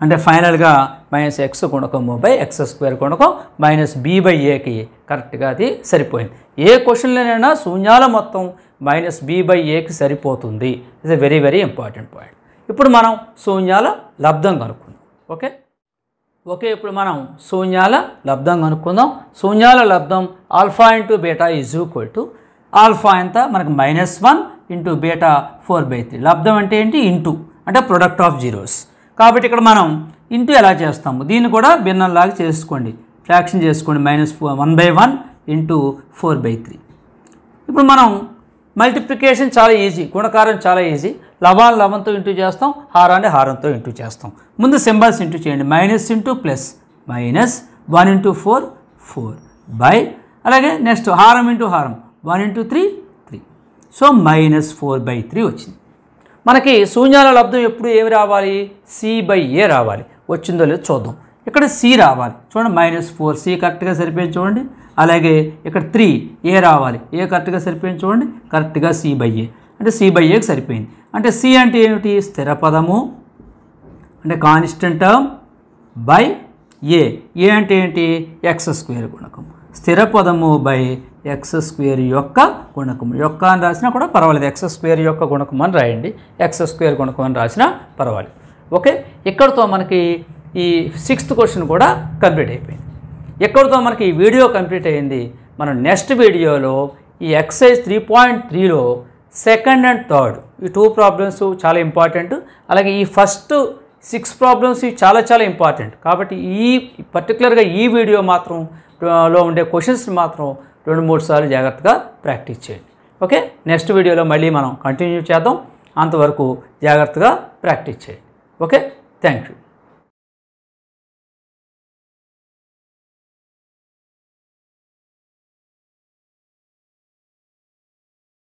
అంటే ఫైనల్గా మైనస్ ఎక్స్ గుణకము బై ఎక్స్ స్క్వేర్ గుణకం మైనస్ బి బై ఏకి కరెక్ట్గా అది సరిపోయింది ఏ క్వశ్చన్లోనైనా శూన్యాల మొత్తం మైనస్ బి బై ఏకి సరిపోతుంది ఇది వెరీ వెరీ ఇంపార్టెంట్ పాయింట్ ఇప్పుడు మనం శూన్యాల లబ్ధం కనుక్కుందాం ఓకే ఓకే ఇప్పుడు మనం శూన్యాల లబ్ధం కనుక్కుందాం శూన్యాల లబ్ధం alpha into beta is equal to alpha ఎంత మనకు minus one into beta four by three లబ్ధం అంటే ఏంటి ఇంటూ అంటే ప్రొడక్ట్ ఆఫ్ జీరోస్ కాబట్టి ఇక్కడ మనం ఇంటూ ఎలా చేస్తాము దీన్ని కూడా భిన్నంలాగా చేసుకోండి ఫ్రాక్షన్ చేసుకోండి minus one by one into four by three ఇప్పుడు మనం మల్టిప్లికేషన్ చాలా ఈజీ గుణకారం చాలా ఈజీ లవాన్ లవంతో ఇంటూ చేస్తాం హారాన్ని హారంతో ఇంటూ చేస్తాం ముందు సింబల్స్ ఇంటూ చేయండి minus into plus minus one into four four by అలాగే నెక్స్ట్ హారం ఇంటూ హారం one into three so minus four by three వచ్చింది మనకి శూన్యాల లబ్ధం ఎప్పుడు ఏమి రావాలి సి బై ఏ రావాలి వచ్చిందో లేదో చూద్దాం ఇక్కడ సి రావాలి చూడండి మైనస్ ఫోర్ సి కరెక్ట్గా సరిపోయింది చూడండి అలాగే ఇక్కడ త్రీ ఏ రావాలి ఏ కరెక్ట్గా సరిపోయింది చూడండి కరెక్ట్గా సి బై ఏ అంటే సి బై ఏకి సరిపోయింది అంటే సి అంటే ఏమిటి స్థిర పదము అంటే కాన్స్టెంట్ బై ఏ ఏ అంటే ఏంటి ఎక్స్ స్క్వేర్ గుణకం స్థిర పదము బై ఎక్స్ స్క్వేర్ యొక్క గుణకం యొక్క అని రాసినా కూడా పర్వాలేదు ఎక్స్ స్క్వేర్ యొక్క గుణకం అని రాయండి ఎక్స్ స్క్వేర్ గుణకం అని రాసినా పర్వాలేదు ఓకే ఇక్కడితో మనకి ఈ సిక్స్త్ క్వశ్చన్ కూడా కంప్లీట్ అయిపోయింది ఎక్కడితో మనకి ఈ వీడియో కంప్లీట్ అయింది మనం నెక్స్ట్ వీడియోలో ఈ ఎక్సైజ్ త్రీ పాయింట్ త్రీలో సెకండ్ అండ్ థర్డ్ ఈ టూ ప్రాబ్లమ్స్ చాలా ఇంపార్టెంట్ అలాగే ఈ ఫస్ట్ సిక్స్ ప్రాబ్లమ్స్ చాలా చాలా ఇంపార్టెంట్ కాబట్టి ఈ పర్టికులర్గా ఈ వీడియో మాత్రం లో ఉండే క్వశ్చన్స్ మాత్రం రెండు మూడు సార్లు జాగ్రత్తగా ప్రాక్టీస్ చేయండి ఓకే నెక్స్ట్ వీడియోలో మళ్ళీ మనం కంటిన్యూ చేద్దాం అంతవరకు జాగ్రత్తగా ప్రాక్టీస్ చేయండి ఓకే థ్యాంక్ యూ